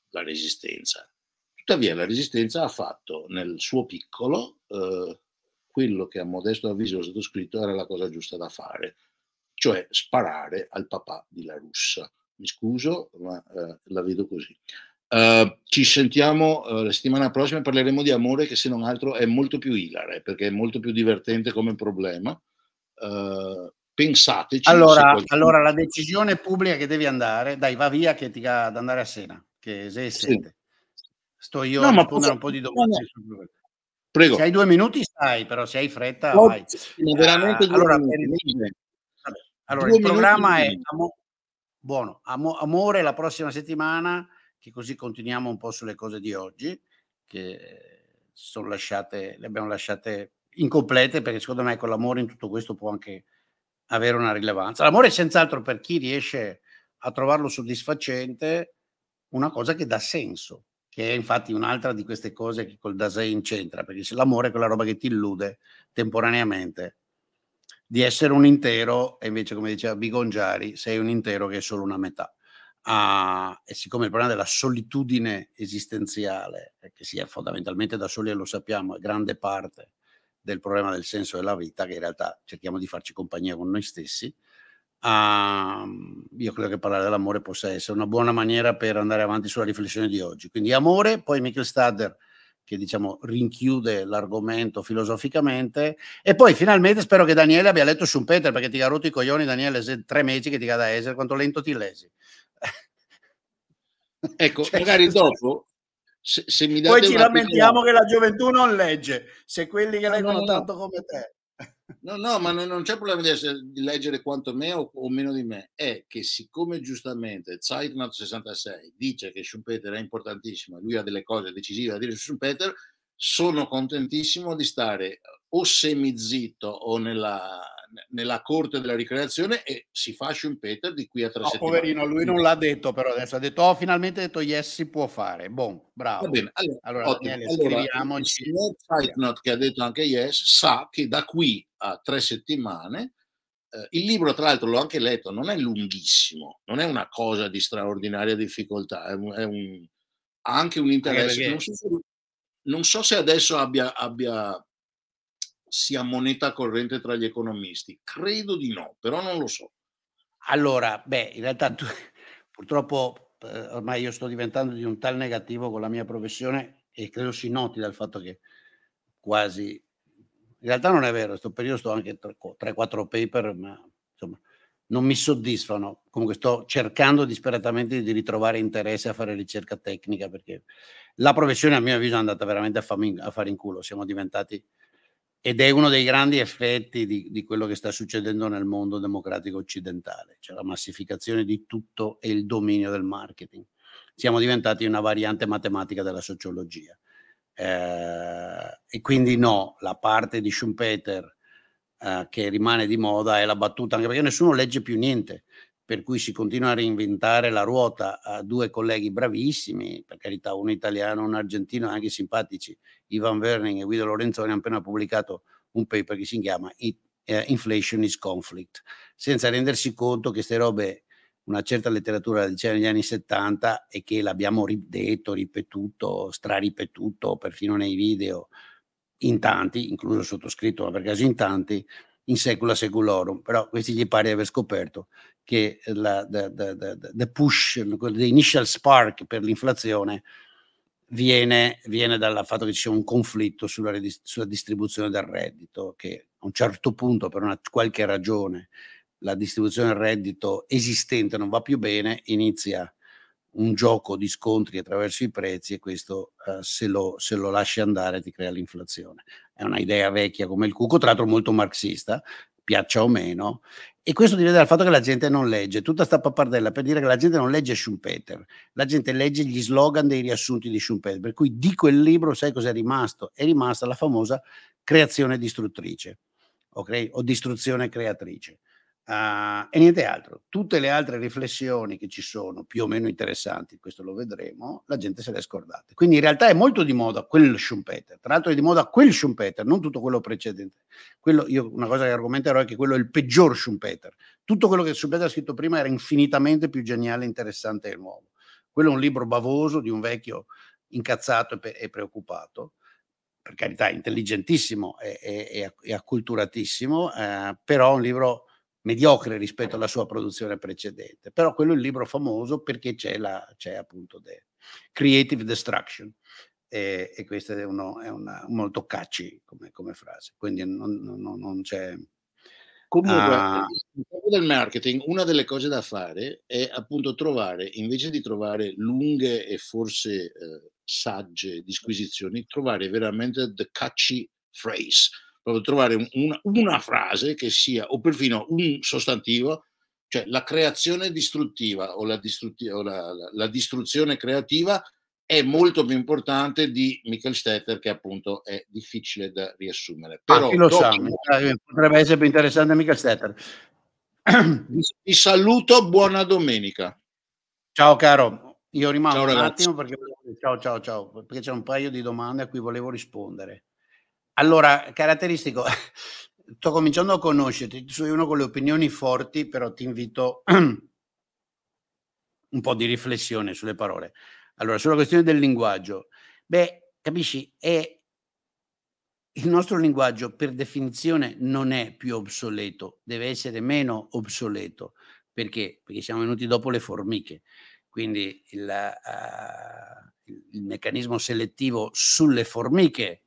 la resistenza. Tuttavia la resistenza ha fatto nel suo piccolo eh, quello che a modesto avviso sottoscritto era la cosa giusta da fare, cioè sparare al papà di La Russa. Mi scuso, ma eh, la vedo così. Eh, ci sentiamo uh, la settimana prossima parleremo di amore che se non altro è molto più ilare perché è molto più divertente come problema. Uh, pensateci. Allora, allora, la decisione pubblica che devi andare, dai va via che ti ha ad andare a Sena, che se sì. Sto io no, a rispondere posso... un po' di domande. No, no. Prego. Se hai due minuti stai, però se hai fretta no, vai. Veramente due allora, Per... Allora, due il programma è Buono, Amo... Amore la prossima settimana che così continuiamo un po' sulle cose di oggi, che eh, sono lasciate, le abbiamo lasciate incomplete, perché secondo me con l'amore in tutto questo può anche avere una rilevanza. L'amore è senz'altro per chi riesce a trovarlo soddisfacente una cosa che dà senso, che è infatti un'altra di queste cose che col Dasein c'entra, perché se l'amore è quella roba che ti illude temporaneamente di essere un intero, e invece come diceva Bigongiari, sei un intero che è solo una metà a, e siccome il problema della solitudine esistenziale, eh, che si è fondamentalmente da soli e lo sappiamo, è grande parte del problema del senso della vita, che in realtà cerchiamo di farci compagnia con noi stessi, Uh, io credo che parlare dell'amore possa essere una buona maniera per andare avanti sulla riflessione di oggi. Quindi amore, poi Michael Stadler che diciamo rinchiude l'argomento filosoficamente e poi finalmente spero che Daniele abbia letto Schumpeter perché ti ha rotto i coglioni Daniele, tre mesi che ti ha da essere, quanto lento ti lesi. Ecco, cioè, magari cioè, dopo, se, se mi date Poi ci lamentiamo piccola... che la gioventù non legge, se quelli che leggono no, no, tanto no. come te. No, no, ma non c'è problema di, leggere quanto me o, o meno di me. È che siccome giustamente Zeitnot 66 dice che Schumpeter è importantissimo, e lui ha delle cose decisive da dire su Schumpeter, sono contentissimo di stare o semi zitto o nella nella corte della ricreazione e si fa Schumpeter di qui a tre no, settimane. Poverino, lui non l'ha detto però adesso, ha detto oh, finalmente ha detto yes, si può fare. Bon, bravo. Va bene, allora, allora ottimo. Daniele, allora, signor Feitnot che ha detto anche yes sa che da qui a tre settimane eh, il libro, tra l'altro, l'ho anche letto, non è lunghissimo, non è una cosa di straordinaria difficoltà, è un, è un, ha anche un interesse. Non so, se, non so se adesso abbia, abbia sia moneta corrente tra gli economisti? Credo di no, però non lo so. Allora, beh, in realtà tu, purtroppo eh, ormai io sto diventando di un tal negativo con la mia professione e credo si noti dal fatto che quasi... In realtà non è vero, in questo periodo sto anche 3-4 paper, ma insomma non mi soddisfano. Comunque sto cercando disperatamente di ritrovare interesse a fare ricerca tecnica perché la professione a mio avviso è andata veramente a, fare in culo. Siamo diventati ed è uno dei grandi effetti di, di, quello che sta succedendo nel mondo democratico occidentale, cioè la massificazione di tutto e il dominio del marketing. Siamo diventati una variante matematica della sociologia. Eh, e quindi no, la parte di Schumpeter eh, che rimane di moda è la battuta, anche perché nessuno legge più niente per cui si continua a reinventare la ruota a due colleghi bravissimi, per carità, uno italiano, un argentino, anche simpatici, Ivan Werning e Guido Lorenzoni, hanno appena pubblicato un paper che si chiama eh, Inflation is Conflict, senza rendersi conto che queste robe una certa letteratura diceva negli anni 70 e che l'abbiamo detto, ripetuto, straripetuto perfino nei video in tanti, incluso sottoscritto, ma per caso in tanti, in secula seculorum, però questi gli pare di aver scoperto che la, the, the, the, push, the initial spark per l'inflazione viene, viene dal fatto che ci sia un conflitto sulla, sulla distribuzione del reddito, che a un certo punto per una, qualche ragione la distribuzione del reddito esistente non va più bene, inizia un gioco di scontri attraverso i prezzi e questo eh, se, lo, se, lo, lasci andare ti crea l'inflazione. È un'idea vecchia come il cuco, tra l'altro molto marxista, piaccia o meno, e questo dipende dal fatto che la gente non legge, tutta sta pappardella per dire che la gente non legge Schumpeter, la gente legge gli slogan dei riassunti di Schumpeter, per cui di quel libro sai cos'è rimasto? È rimasta la famosa creazione distruttrice, okay? o distruzione creatrice. Uh, e niente altro, tutte le altre riflessioni che ci sono, più o meno interessanti, questo lo vedremo, la gente se le ha scordate. Quindi in realtà è molto di moda quel Schumpeter, tra l'altro è di moda quel Schumpeter, non tutto quello precedente. Quello, io una cosa che argomenterò è che quello è il peggior Schumpeter. Tutto quello che Schumpeter ha scritto prima era infinitamente più geniale, interessante e nuovo. Quello è un libro bavoso di un vecchio incazzato e, pe- e preoccupato per carità, intelligentissimo e, e, e acculturatissimo, eh, però un libro mediocre rispetto alla sua produzione precedente, però quello è il libro famoso perché c'è, la, c'è appunto The Creative Destruction e, e questa è, uno, è una, molto cacci come, come frase, quindi non, non, non c'è... Comunque, ah. del marketing, una delle cose da fare è appunto trovare, invece di trovare lunghe e forse eh, sagge disquisizioni, trovare veramente the catchy phrase, proprio trovare un, una, frase che sia, o perfino un sostantivo, cioè la creazione distruttiva o, la, distrutti- o la, la, la, distruzione creativa è molto più importante di Michael Stetter che appunto è difficile da riassumere. Ah, Però ah, lo dopo... sa, eh, potrebbe essere più interessante Michael Stetter. Vi saluto, buona domenica. Ciao caro, io rimango ciao, un attimo perché... Ciao, ciao, ciao, perché c'è un paio di domande a cui volevo rispondere. Allora, caratteristico, sto cominciando a conoscerti, sono con le opinioni forti, però ti invito un po' di riflessione sulle parole. Allora, sulla questione del linguaggio, beh, capisci, è il nostro linguaggio per definizione non è più obsoleto, deve essere meno obsoleto. Perché? Perché siamo venuti dopo le formiche. Quindi il, uh, il meccanismo selettivo sulle formiche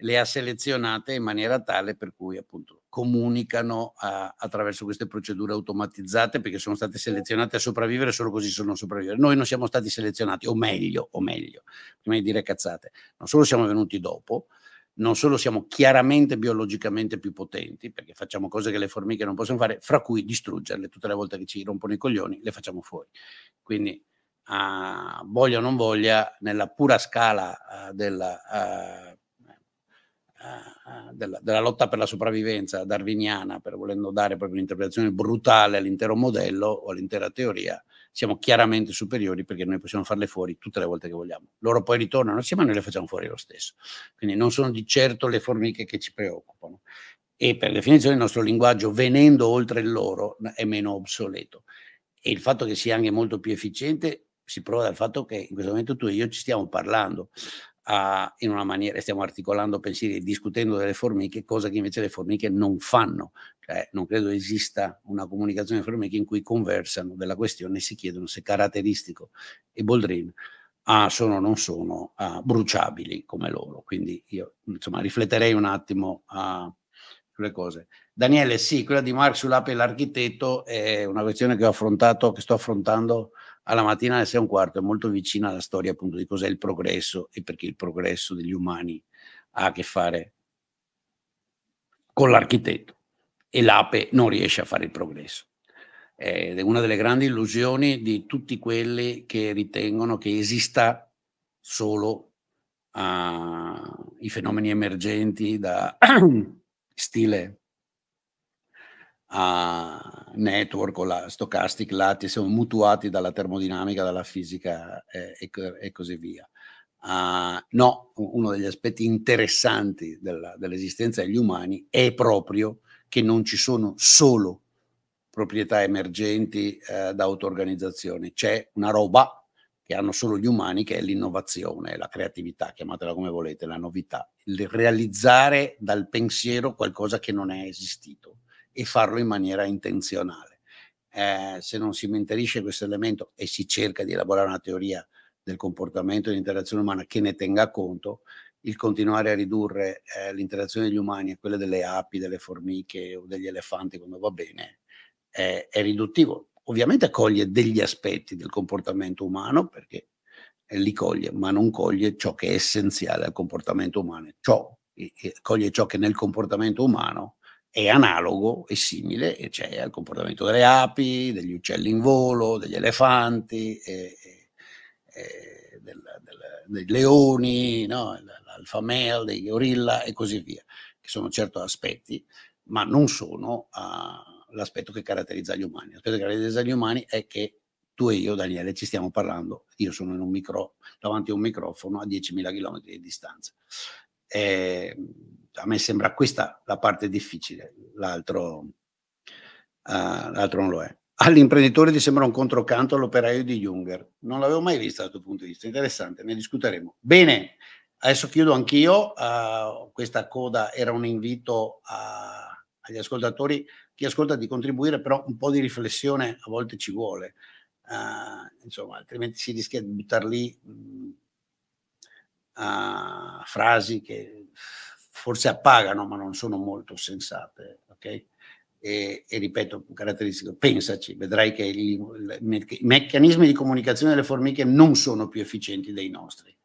le ha selezionate in maniera tale per cui appunto comunicano a, attraverso queste procedure automatizzate perché sono state selezionate a sopravvivere solo così sono sopravvivere. Noi non siamo stati selezionati, o meglio, o meglio, prima di dire cazzate, non solo siamo venuti dopo, non solo siamo chiaramente biologicamente più potenti, perché facciamo cose che le formiche non possono fare, fra cui distruggerle tutte le volte che ci rompono i coglioni, le facciamo fuori. Quindi, uh, voglia o non voglia, nella pura scala uh, della, uh, Ah, ah, della, della, lotta per la sopravvivenza darwiniana, per volendo dare proprio un'interpretazione brutale all'intero modello o all'intera teoria, siamo chiaramente superiori perché noi possiamo farle fuori tutte le volte che vogliamo. Loro poi ritornano assieme e noi le facciamo fuori lo stesso. Quindi non sono di certo le formiche che ci preoccupano. E per definizione il nostro linguaggio, venendo oltre il loro, è meno obsoleto. E il fatto che sia anche molto più efficiente si prova dal fatto che in questo momento tu e io ci stiamo parlando a, in una maniera, stiamo articolando pensieri e discutendo delle formiche, cosa che invece le formiche non fanno. Cioè, non credo esista una comunicazione formiche in cui conversano della questione e si chiedono se caratteristico e Boldrin ah, sono o non sono ah, bruciabili come loro. Quindi io insomma rifletterei un attimo ah, sulle cose. Daniele, sì, quella di Marx sull'ape e l'architetto è una questione che ho affrontato, che sto affrontando alla mattina alle sei e un quarto, è molto vicina alla storia appunto di cos'è il progresso e perché il progresso degli umani ha a che fare con l'architetto e l'ape non riesce a fare il progresso. Ed è una delle grandi illusioni di tutti quelli che ritengono che esista solo uh, i fenomeni emergenti da stile a network o la stochastic lati, siamo mutuati dalla termodinamica, dalla fisica eh, e, e, così via. Uh, no, uno degli aspetti interessanti della, dell'esistenza degli umani è proprio che non ci sono solo proprietà emergenti eh, da auto-organizzazione, c'è una roba che hanno solo gli umani che è l'innovazione, la creatività, chiamatela come volete, la novità, il realizzare dal pensiero qualcosa che non è esistito e farlo in maniera intenzionale. Eh, se non si menterisce questo elemento e si cerca di elaborare una teoria del comportamento e dell'interazione umana che ne tenga conto, il continuare a ridurre eh, l'interazione degli umani a quella delle api, delle formiche o degli elefanti come va bene è, è riduttivo. Ovviamente coglie degli aspetti del comportamento umano perché eh, li coglie, ma non coglie ciò che è essenziale al comportamento umano, ciò, coglie ciò che nel comportamento umano è analogo e simile e c'è al comportamento delle api, degli uccelli in volo, degli elefanti, e, e, del, del, dei leoni, no? l'alfa male, dei gorilla e così via, che sono certo aspetti, ma non sono uh, l'aspetto che caratterizza gli umani. L'aspetto che caratterizza gli umani è che tu e io, Daniele, ci stiamo parlando, io sono in un micro, davanti a un microfono a 10.000 km di distanza. Eh, a me sembra questa la parte difficile, l'altro, uh, l'altro non lo è. All'imprenditore ti sembra un controcanto all'operaio di Junger. Non l'avevo mai vista da questo punto di vista, interessante, ne discuteremo. Bene, adesso chiudo anch'io. Uh, questa coda era un invito a, agli ascoltatori, chi ascolta di contribuire, però un po' di riflessione a volte ci vuole. Uh, insomma, altrimenti si rischia di buttare lì uh, frasi che forse appagano ma non sono molto sensate. Okay? E, e, ripeto, caratteristico, pensaci, vedrai che i, meccanismi di comunicazione delle formiche non sono più efficienti dei nostri,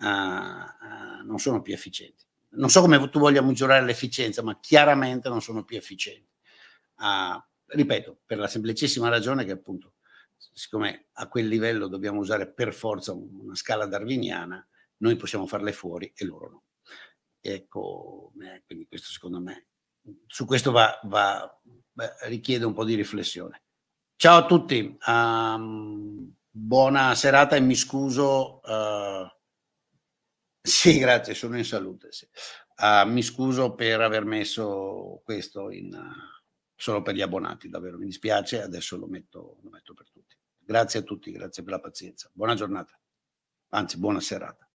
uh, uh, non sono più efficienti. Non so come tu voglia misurare l'efficienza, ma chiaramente non sono più efficienti. Uh, ripeto, per la semplicissima ragione che appunto, siccome a quel livello dobbiamo usare per forza una scala darwiniana, noi possiamo farle fuori e loro no. Ecco, quindi questo secondo me, su questo va, va, richiede un po' di riflessione. Ciao a tutti, um, buona serata e mi scuso. Uh, sì, grazie, sono in salute. Sì. Uh, mi scuso per aver messo questo in, uh, solo per gli abbonati, davvero mi dispiace, adesso lo metto, lo metto per tutti. Grazie a tutti, grazie per la pazienza. Buona giornata, anzi buona serata.